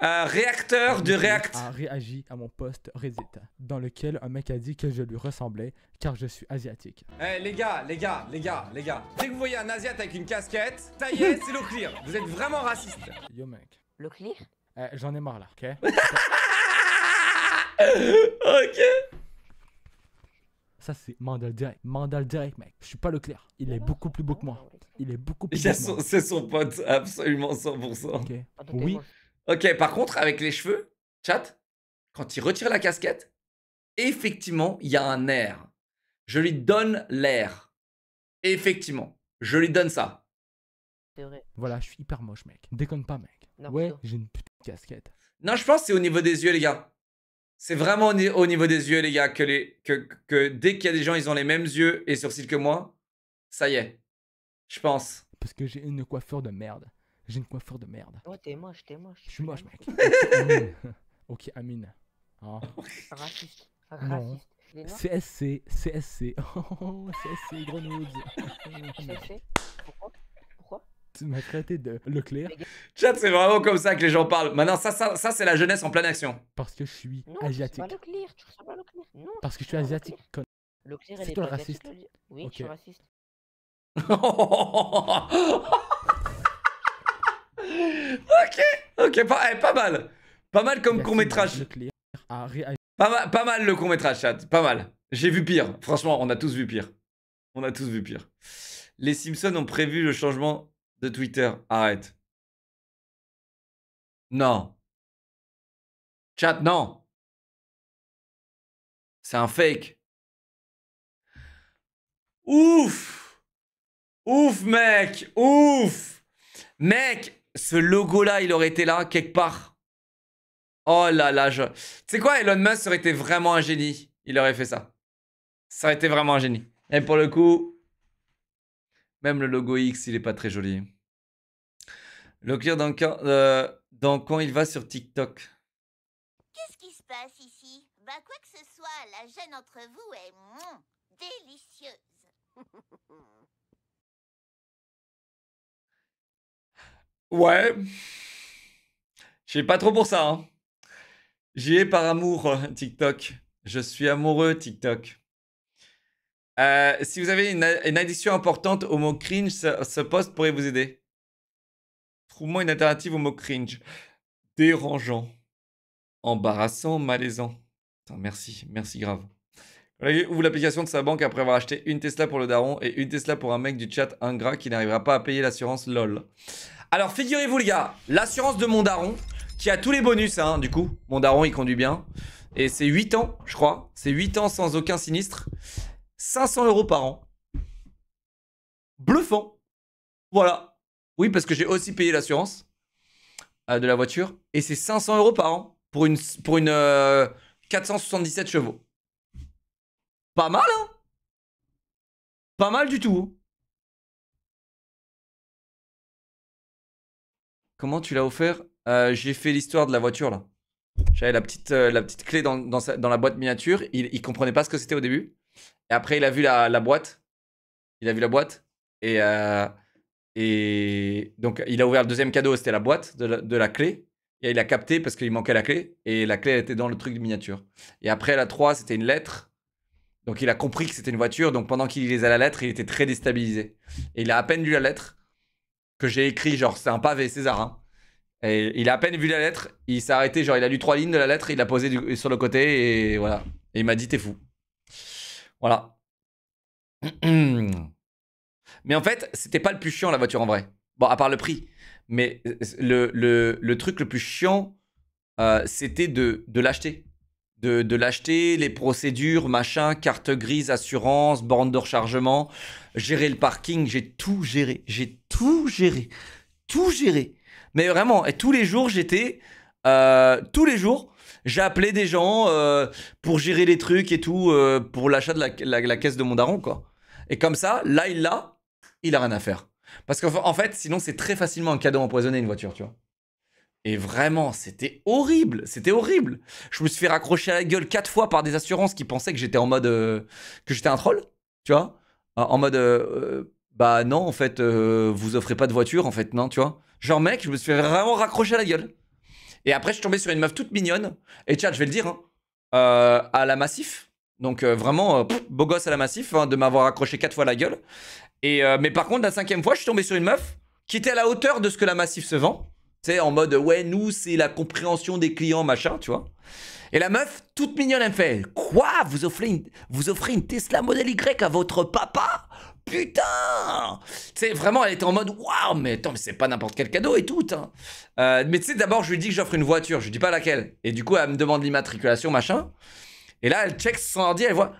un euh, réacteur de React. A réagi à mon post Reddit dans lequel un mec a dit que je lui ressemblais car je suis asiatique. Eh les gars, les gars, les gars, les gars. Dès que vous voyez un asiate avec une casquette, ça y est, c'est le clear. Vous êtes vraiment raciste. Yo mec. Le clear eh, J'en ai marre là, ok ok. Ça, c'est Mandal direct. Mandal direct, mec. Je suis pas le clair. Il est beaucoup plus beau que moi. Il est beaucoup plus beau. C'est son pote, absolument 100%. Ok. Oui. Ok, par contre, avec les cheveux, chat, quand il retire la casquette, effectivement, il y a un air. Je lui donne l'air. Effectivement, je lui donne ça. C'est vrai. Voilà, je suis hyper moche, mec. Déconne pas, mec. ouais, j'ai une petite casquette. Non, je pense que c'est au niveau des yeux, les gars. C'est vraiment au niveau des yeux, les gars, que, les, que, que dès qu'il y a des gens, ils ont les mêmes yeux et sourcils que moi, ça y est. Je pense. Parce que j'ai une coiffure de merde. J'ai une coiffure de merde. Oh, t'es moche, t'es moche. Je suis moche, mec. ok, Amine. Oh. Raciste. Raciste. CSC, CSC. CSC, grenouille. CSC Pourquoi tu m'as traité de Leclerc. Chat, c'est vraiment comme ça que les gens parlent. Maintenant, ça, ça, c'est la jeunesse en pleine action. Parce que je suis non, asiatique. Leclerc, tu pas Leclerc. Non, Parce que je suis asiatique, Leclerc, le raciste. Oui, je suis raciste. ok, ok, pas, eh, pas mal. Pas mal comme court-métrage. Pas, mal, pas mal le court-métrage, chat. Pas mal. J'ai vu pire. Franchement, on a tous vu pire. On a tous vu pire. Les Simpsons ont prévu le changement de Twitter. Arrête. Non. Chat, non. C'est un fake. Ouf Ouf, mec Ouf Mec, ce logo-là, il aurait été là, quelque part. Oh là là, je... Tu sais quoi, Elon Musk aurait été vraiment un génie. Il aurait fait ça. Ça aurait été vraiment un génie. Et pour le coup, même le logo X, il n'est pas très joli. Le cuir euh, dans, quand il va sur TikTok. Qu'est-ce qui se passe ici Bah quoi que ce soit, la jeune entre vous est délicieuse. ouais. Je suis pas trop pour ça. Hein. J'y ai par amour euh, TikTok. Je suis amoureux TikTok. Euh, si vous avez une, addition importante au mot cringe, ce, post poste pourrait vous aider. Trouve-moi une alternative au mot cringe. Dérangeant. Embarrassant, malaisant. merci, merci grave. Ouvre l'application de sa banque après avoir acheté une Tesla pour le daron et une Tesla pour un mec du chat ingrat qui n'arrivera pas à payer l'assurance LOL. Alors figurez-vous les gars, l'assurance de mon daron, qui a tous les bonus hein, du coup, mon daron il conduit bien, et c'est 8 ans je crois, c'est 8 ans sans aucun sinistre, 500 euros par an. Bluffant. Voilà. Oui, parce que j'ai aussi payé l'assurance euh, de la voiture. Et c'est 500 euros par an pour une, pour une 477 euh, chevaux. Pas mal, hein Pas mal du tout. Hein. Comment tu l'as offert euh, J'ai fait l'histoire de la voiture, là. J'avais la petite, la petite clé dans, la boîte miniature. Il, il comprenait pas ce que c'était au début. Et après, il a vu la, boîte. Il a vu la boîte. Et, euh, et donc, il a ouvert le deuxième cadeau, c'était la boîte de la, clé. Et il a capté parce qu'il manquait la clé. Et la clé, était dans le truc de miniature. Et après, la 3, c'était une lettre. Donc, il a compris que c'était une voiture. Donc, pendant qu'il lisait la lettre, il était très déstabilisé. Et il a à peine lu la lettre que j'ai écrit, genre, c'est un pavé César. Et il a à peine vu la lettre, il s'est arrêté, genre il a lu trois lignes de la lettre, il l'a posée sur le côté et voilà. Et il m'a dit t'es fou. Voilà. Mais en fait, c'était pas le plus chiant la voiture en vrai. Bon, à part le prix. Mais euh, le, le, truc le plus chiant, euh, c'était de, de l'acheter. De, de l'acheter, les procédures, machin, carte grise, assurance, borne de rechargement, gérer le parking, j'ai tout géré. J'ai tout géré. Tout géré. Mais vraiment, et tous les jours, j'étais. Euh, tous les jours, j'ai appelé des gens euh, pour gérer les trucs et tout, euh, pour l'achat de la, caisse de mon daron, quoi. Et comme ça, là, il l'a, il a rien à faire. Parce qu'en fait, sinon, c'est très facilement un cadeau empoisonné, une voiture, tu vois. Et vraiment, c'était horrible, c'était horrible. Je me suis fait raccrocher à la gueule quatre fois par des assurances qui pensaient que j'étais en mode euh, que j'étais un troll, tu vois, en mode bah non en fait vous offrez pas de voiture en fait non tu vois. Genre mec, je me suis fait vraiment raccrocher à la gueule. Et après, je suis tombé sur une meuf toute mignonne. Et tiens, je vais le dire, hein. euh, à la Massif. Donc euh, vraiment, euh, beau gosse à la Massif, hein, de m'avoir accroché quatre fois la gueule. Et, mais par contre, la cinquième fois, je suis tombé sur une meuf qui était à la hauteur de ce que la Massif se vend. Tu sais, en mode, ouais, nous, c'est la compréhension des clients, machin, tu vois. Et la meuf, toute mignonne, elle me fait Quoi vous offrez, une, vous offrez une Tesla Model Y à votre papa putain Tu sais, vraiment, elle était en mode, waouh, mais attends, mais c'est pas n'importe quel cadeau et tout. Hein. Euh, mais tu sais, d'abord, je lui dis que j'offre une voiture, je lui dis pas laquelle. Et du coup, elle me demande l'immatriculation, machin. Et là, elle check son ordi, elle voit,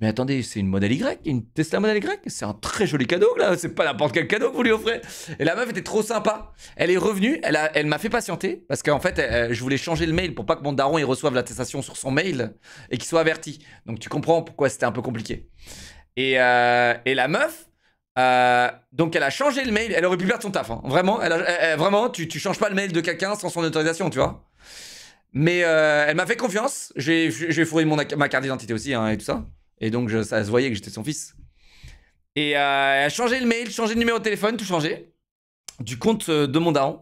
mais attendez, c'est une modèle Y, une Tesla modèle Y, c'est un très joli cadeau là, c'est pas n'importe quel cadeau que vous lui offrez. Et la meuf était trop sympa. Elle est revenue, elle m'a fait patienter parce qu'en fait, je voulais changer le mail pour pas que mon daron il reçoive l'attestation sur son mail et qu'il soit averti. Donc tu comprends pourquoi c'était un peu compliqué. Euh, et, la meuf, euh, donc elle a changé le mail, elle aurait pu perdre son taf. Hein. Vraiment, vraiment tu, tu changes pas le mail de quelqu'un sans son autorisation, tu vois. Mais euh, elle m'a fait confiance, j'ai fourni mon, ma carte d'identité aussi hein, et tout ça. Et donc ça se voyait que j'étais son fils. Et elle a changé le mail, changé le numéro de téléphone, tout changé. Du compte de mon daron.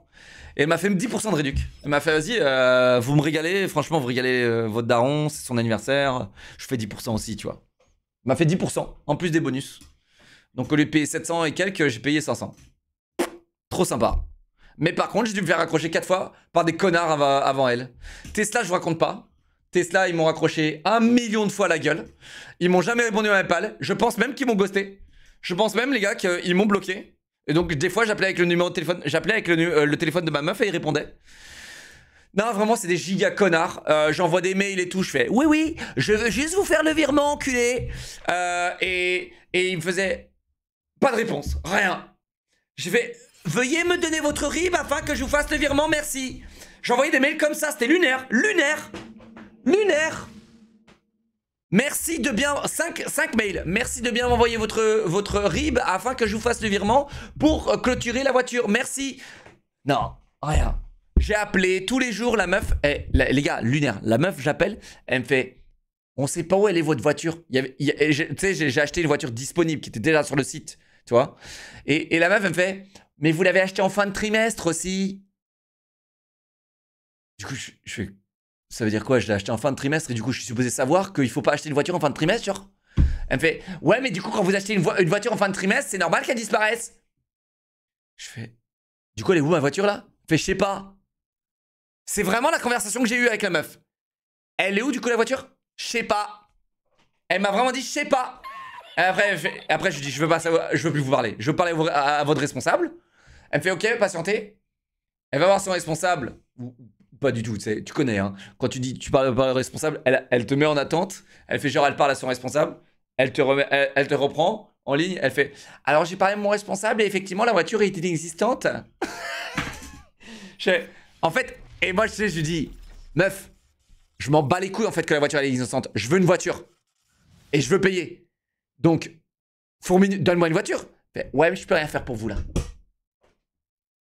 Et elle m'a fait 10% de réduc. Elle m'a fait, vas-y, vous me régalez, franchement, vous régalez votre daron, c'est son anniversaire, je fais 10% aussi, tu vois m'a fait 10% en plus des bonus. Donc au lieu de payer 700 et quelques, j'ai payé 500. Trop sympa. Mais par contre, j'ai dû me faire raccrocher 4 fois par des connards avant elle. Tesla, je vous raconte pas. Tesla, ils m'ont raccroché un million de fois la gueule. Ils m'ont jamais répondu à ma Je pense même qu'ils m'ont ghosté. Je pense même, les gars, qu'ils m'ont bloqué. Et donc, des fois, j'appelais avec le numéro de téléphone. J'appelais avec le, euh, le, téléphone de ma meuf et ils répondaient. Non, vraiment, c'est des giga connards. Euh, j'envoie des mails et tout. Je fais oui, oui, je veux juste vous faire le virement, enculé. Euh, et, et il me faisait pas de réponse, rien. Je vais veuillez me donner votre RIB afin que je vous fasse le virement, merci. J'envoyais des mails comme ça, c'était lunaire, lunaire, lunaire. Merci de bien... 5, 5 mails. Merci de bien m'envoyer votre, votre RIB afin que je vous fasse le virement pour clôturer la voiture. Merci. Non, rien. J'ai appelé tous les jours la meuf. les gars, lunaire. La meuf, j'appelle. Elle me fait On sait pas où elle est votre voiture. tu sais, j'ai acheté une voiture disponible qui était déjà sur le site. Tu vois et, la meuf, me fait Mais vous l'avez acheté en fin de trimestre aussi. Du coup, je, fais Ça veut dire quoi Je l'ai acheté en fin de trimestre et du coup, je suis supposé savoir qu'il faut pas acheter une voiture en fin de trimestre, Elle me fait Ouais, mais du coup, quand vous achetez une, voiture en fin de trimestre, c'est normal qu'elle disparaisse. Je fais Du coup, elle est où ma voiture là Elle Je sais pas. C'est vraiment la conversation que j'ai eue avec la meuf. Elle est où du coup la voiture Je sais pas. Elle m'a vraiment dit je sais pas. Après, je, après je lui dis je veux pas savoir, je veux plus vous parler. Je veux parler à, votre responsable. Elle me fait ok, patientez. Elle va voir son responsable. Pas du tout, tu connais. Hein. Quand tu dis tu parles pas responsable, elle, te met en attente. Elle fait genre elle parle à son responsable. Elle te, reprend en ligne. Elle fait alors j'ai parlé à mon responsable et effectivement la voiture était inexistante. en fait, et moi, je sais, je lui dis, meuf, je m'en bats les couilles en fait que la voiture elle est innocente. Je veux une voiture. Et je veux payer. Donc, donne-moi une voiture. ouais, mais je peux rien faire pour vous là.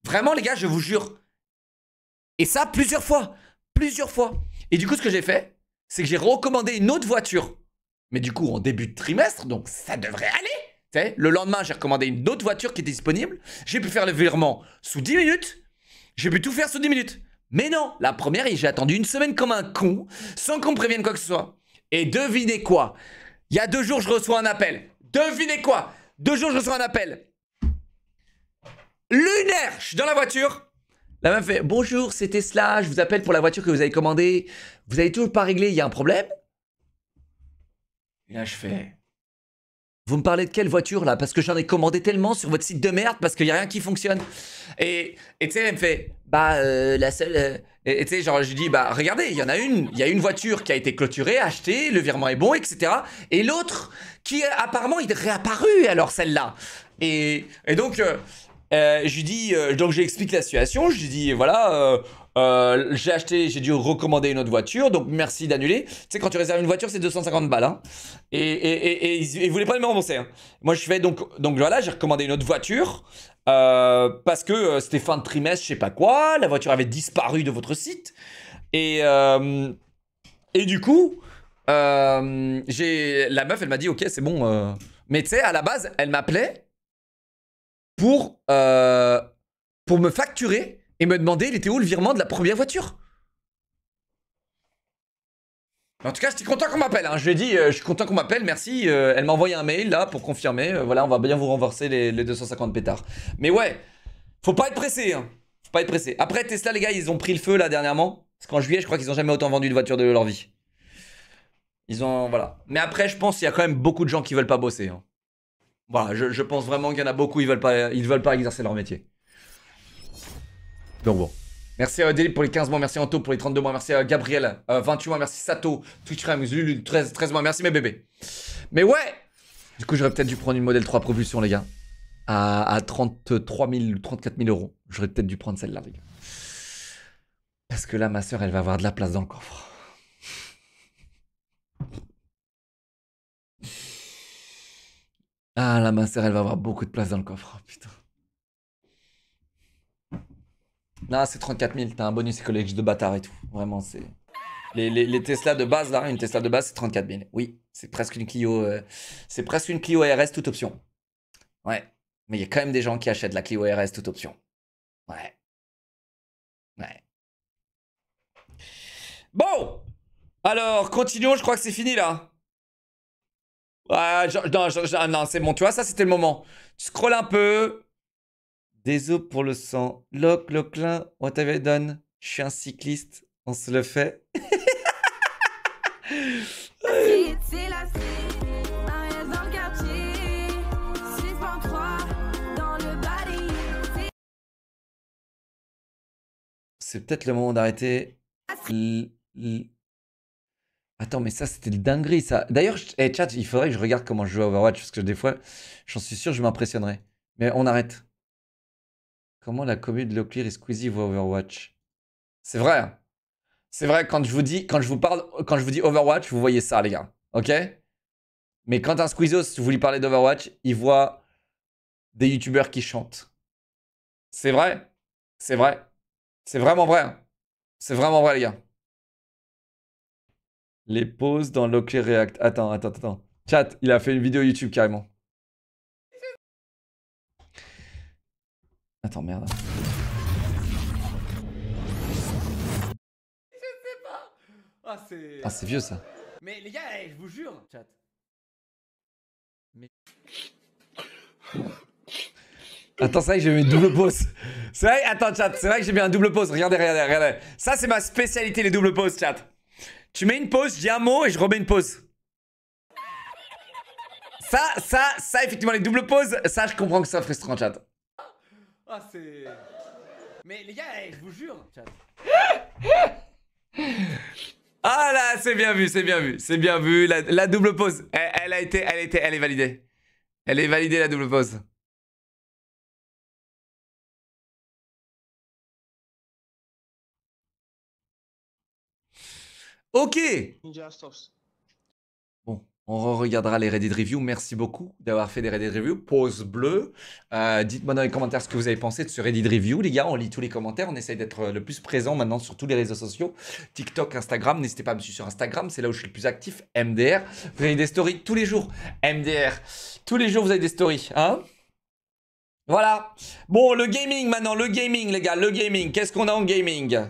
Vraiment, les gars, je vous jure. Et ça, plusieurs fois. Plusieurs fois. Et du coup, ce que j'ai fait, c'est que j'ai recommandé une autre voiture. Mais du coup, en début de trimestre, donc ça devrait aller. Le lendemain, j'ai recommandé une autre voiture qui était disponible. J'ai pu faire le virement sous 10 minutes. J'ai pu tout faire sous 10 minutes. Mais non, la première, j'ai attendu une semaine comme un con, sans qu'on me prévienne quoi que ce soit. Et devinez quoi Il y a deux jours, je reçois un appel. Devinez quoi Deux jours, je reçois un appel. Lunaire Je suis dans la voiture. La meuf fait Bonjour, c'est Tesla, je vous appelle pour la voiture que vous avez commandée. Vous n'avez toujours pas réglé, il y a un problème Et là, je fais vous me parlez de quelle voiture là Parce que j'en ai commandé tellement sur votre site de merde parce qu'il n'y a rien qui fonctionne. Et tu sais, elle me fait Bah, euh, la seule. Euh, et tu sais, genre, je lui dis Bah, regardez, il y en a une. Il y a une voiture qui a été clôturée, achetée, le virement est bon, etc. Et l'autre qui apparemment il est réapparu alors celle-là. Et, et, donc, euh, je lui dis Donc, j'explique la situation. Je lui dis Voilà euh, j'ai acheté, j'ai dû recommander une autre voiture, donc merci d'annuler. Tu sais, quand tu réserves une voiture, c'est 250 balles. Hein. Et, et, et, ils, voulaient pas me rembourser. Hein. Moi, je fais donc, donc voilà, j'ai recommandé une autre voiture euh, parce que euh, c'était fin de trimestre, je sais pas quoi. La voiture avait disparu de votre site. Et, et du coup, j'ai la meuf, elle m'a dit, ok, c'est bon. Mais tu sais, à la base, elle m'appelait pour, pour me facturer et me demandait, il était où le virement de la première voiture. En tout cas, j'étais content qu'on m'appelle. Hein. Je lui ai dit, euh, je suis content qu'on m'appelle, merci. Euh, elle m'a envoyé un mail là pour confirmer. Euh, voilà, on va bien vous renverser les, 250 pétards. Mais ouais, faut pas être pressé. Hein. Faut pas être pressé. Après, Tesla, les gars, ils ont pris le feu là dernièrement. Parce qu'en juillet, je crois qu'ils ont jamais autant vendu de voitures de leur vie. Ils ont. Voilà. Mais après, je pense qu'il y a quand même beaucoup de gens qui veulent pas bosser. Hein. Voilà, je, je, pense vraiment qu'il y en a beaucoup, ils veulent pas, ils veulent pas exercer leur métier. Merci à pour les 15 mois, merci Anto pour les 32 mois, merci à Gabriel, 28 euh, mois, merci Sato, Twitch Prime, 13, mois, merci mes bébés. Mais ouais Du coup, j'aurais peut-être dû prendre une modèle 3 propulsion, les gars. À, 33 000 ou 34 000 euros. J'aurais peut-être dû prendre celle-là, les gars. Parce que là, ma soeur, elle va avoir de la place dans le coffre. Ah, la ma soeur, elle va avoir beaucoup de place dans le coffre, oh, putain. Non, c'est 34 000. T'as un bonus écologique de bâtard et tout. Vraiment, c'est. Les, les, Tesla de base, là, une Tesla de base, c'est 34 000. Oui, c'est presque une Clio. Euh, c'est presque une Clio RS toute option. Ouais. Mais il y a quand même des gens qui achètent la Clio RS toute option. Ouais. Ouais. Bon Alors, continuons, je crois que c'est fini là. Ouais, ah, non, ah, non c'est bon, tu vois, ça c'était le moment. Tu scrolles un peu, des os pour le sang. Loc, Loclin, have t'avait done Je suis un cycliste, on se le fait. C'est peut-être le moment d'arrêter. Attends, mais ça, c'était le dinguerie, ça. D'ailleurs, eh, chat, il faudrait que je regarde comment je joue à Overwatch, parce que des fois, j'en suis sûr, je m'impressionnerai. Mais on arrête. Comment la commune de Locklear et Squeezie voit Overwatch C'est vrai. Hein. C'est vrai, quand je vous dis, quand je vous parle, quand je vous dis Overwatch, vous voyez ça, les gars. Ok Mais quand un Squeezos, vous lui parlez d'Overwatch, il voit des youtubeurs qui chantent. C'est vrai. C'est vrai. C'est vraiment vrai. Hein. C'est vraiment vrai, les gars. Les pauses dans Locklear React. Attends, attends, attends. Chat, il a fait une vidéo YouTube carrément. Attends, merde. Je sais pas. Ah, c'est. Ah, c'est vieux ça. Mais les gars, eh, je vous jure, chat. Attends, c'est vrai que j'ai mis une double pause. C'est vrai, attends, chat, c'est vrai que j'ai mis un double pause. Regardez, regardez, regardez. Ça, c'est ma spécialité, les doubles pauses, chat. Tu mets une pause, je dis un mot et je remets une pause. Ça, ça, ça, effectivement, les doubles pauses, ça, je comprends que ça frustrant, chat. Ah, c'est. Mais les gars, eh, je vous jure. Ah là, c'est bien vu, c'est bien vu, c'est bien vu. La, double pause, elle, a été, elle a elle est validée. Elle est validée la double pause. Ok. Ninja on re regardera les Reddit Reviews. Merci beaucoup d'avoir fait des Reddit Reviews. Pause bleue. Euh, dites-moi dans les commentaires ce que vous avez pensé de ce Reddit Review. Les gars, on lit tous les commentaires. On essaye d'être le plus présent maintenant sur tous les réseaux sociaux. TikTok, Instagram. N'hésitez pas à me suivre sur Instagram. C'est là où je suis le plus actif. MDR. Vous avez des stories tous les jours. MDR. Tous les jours, vous avez des stories. Hein voilà. Bon, le gaming maintenant. Le gaming, les gars. Le gaming. Qu'est-ce qu'on a en gaming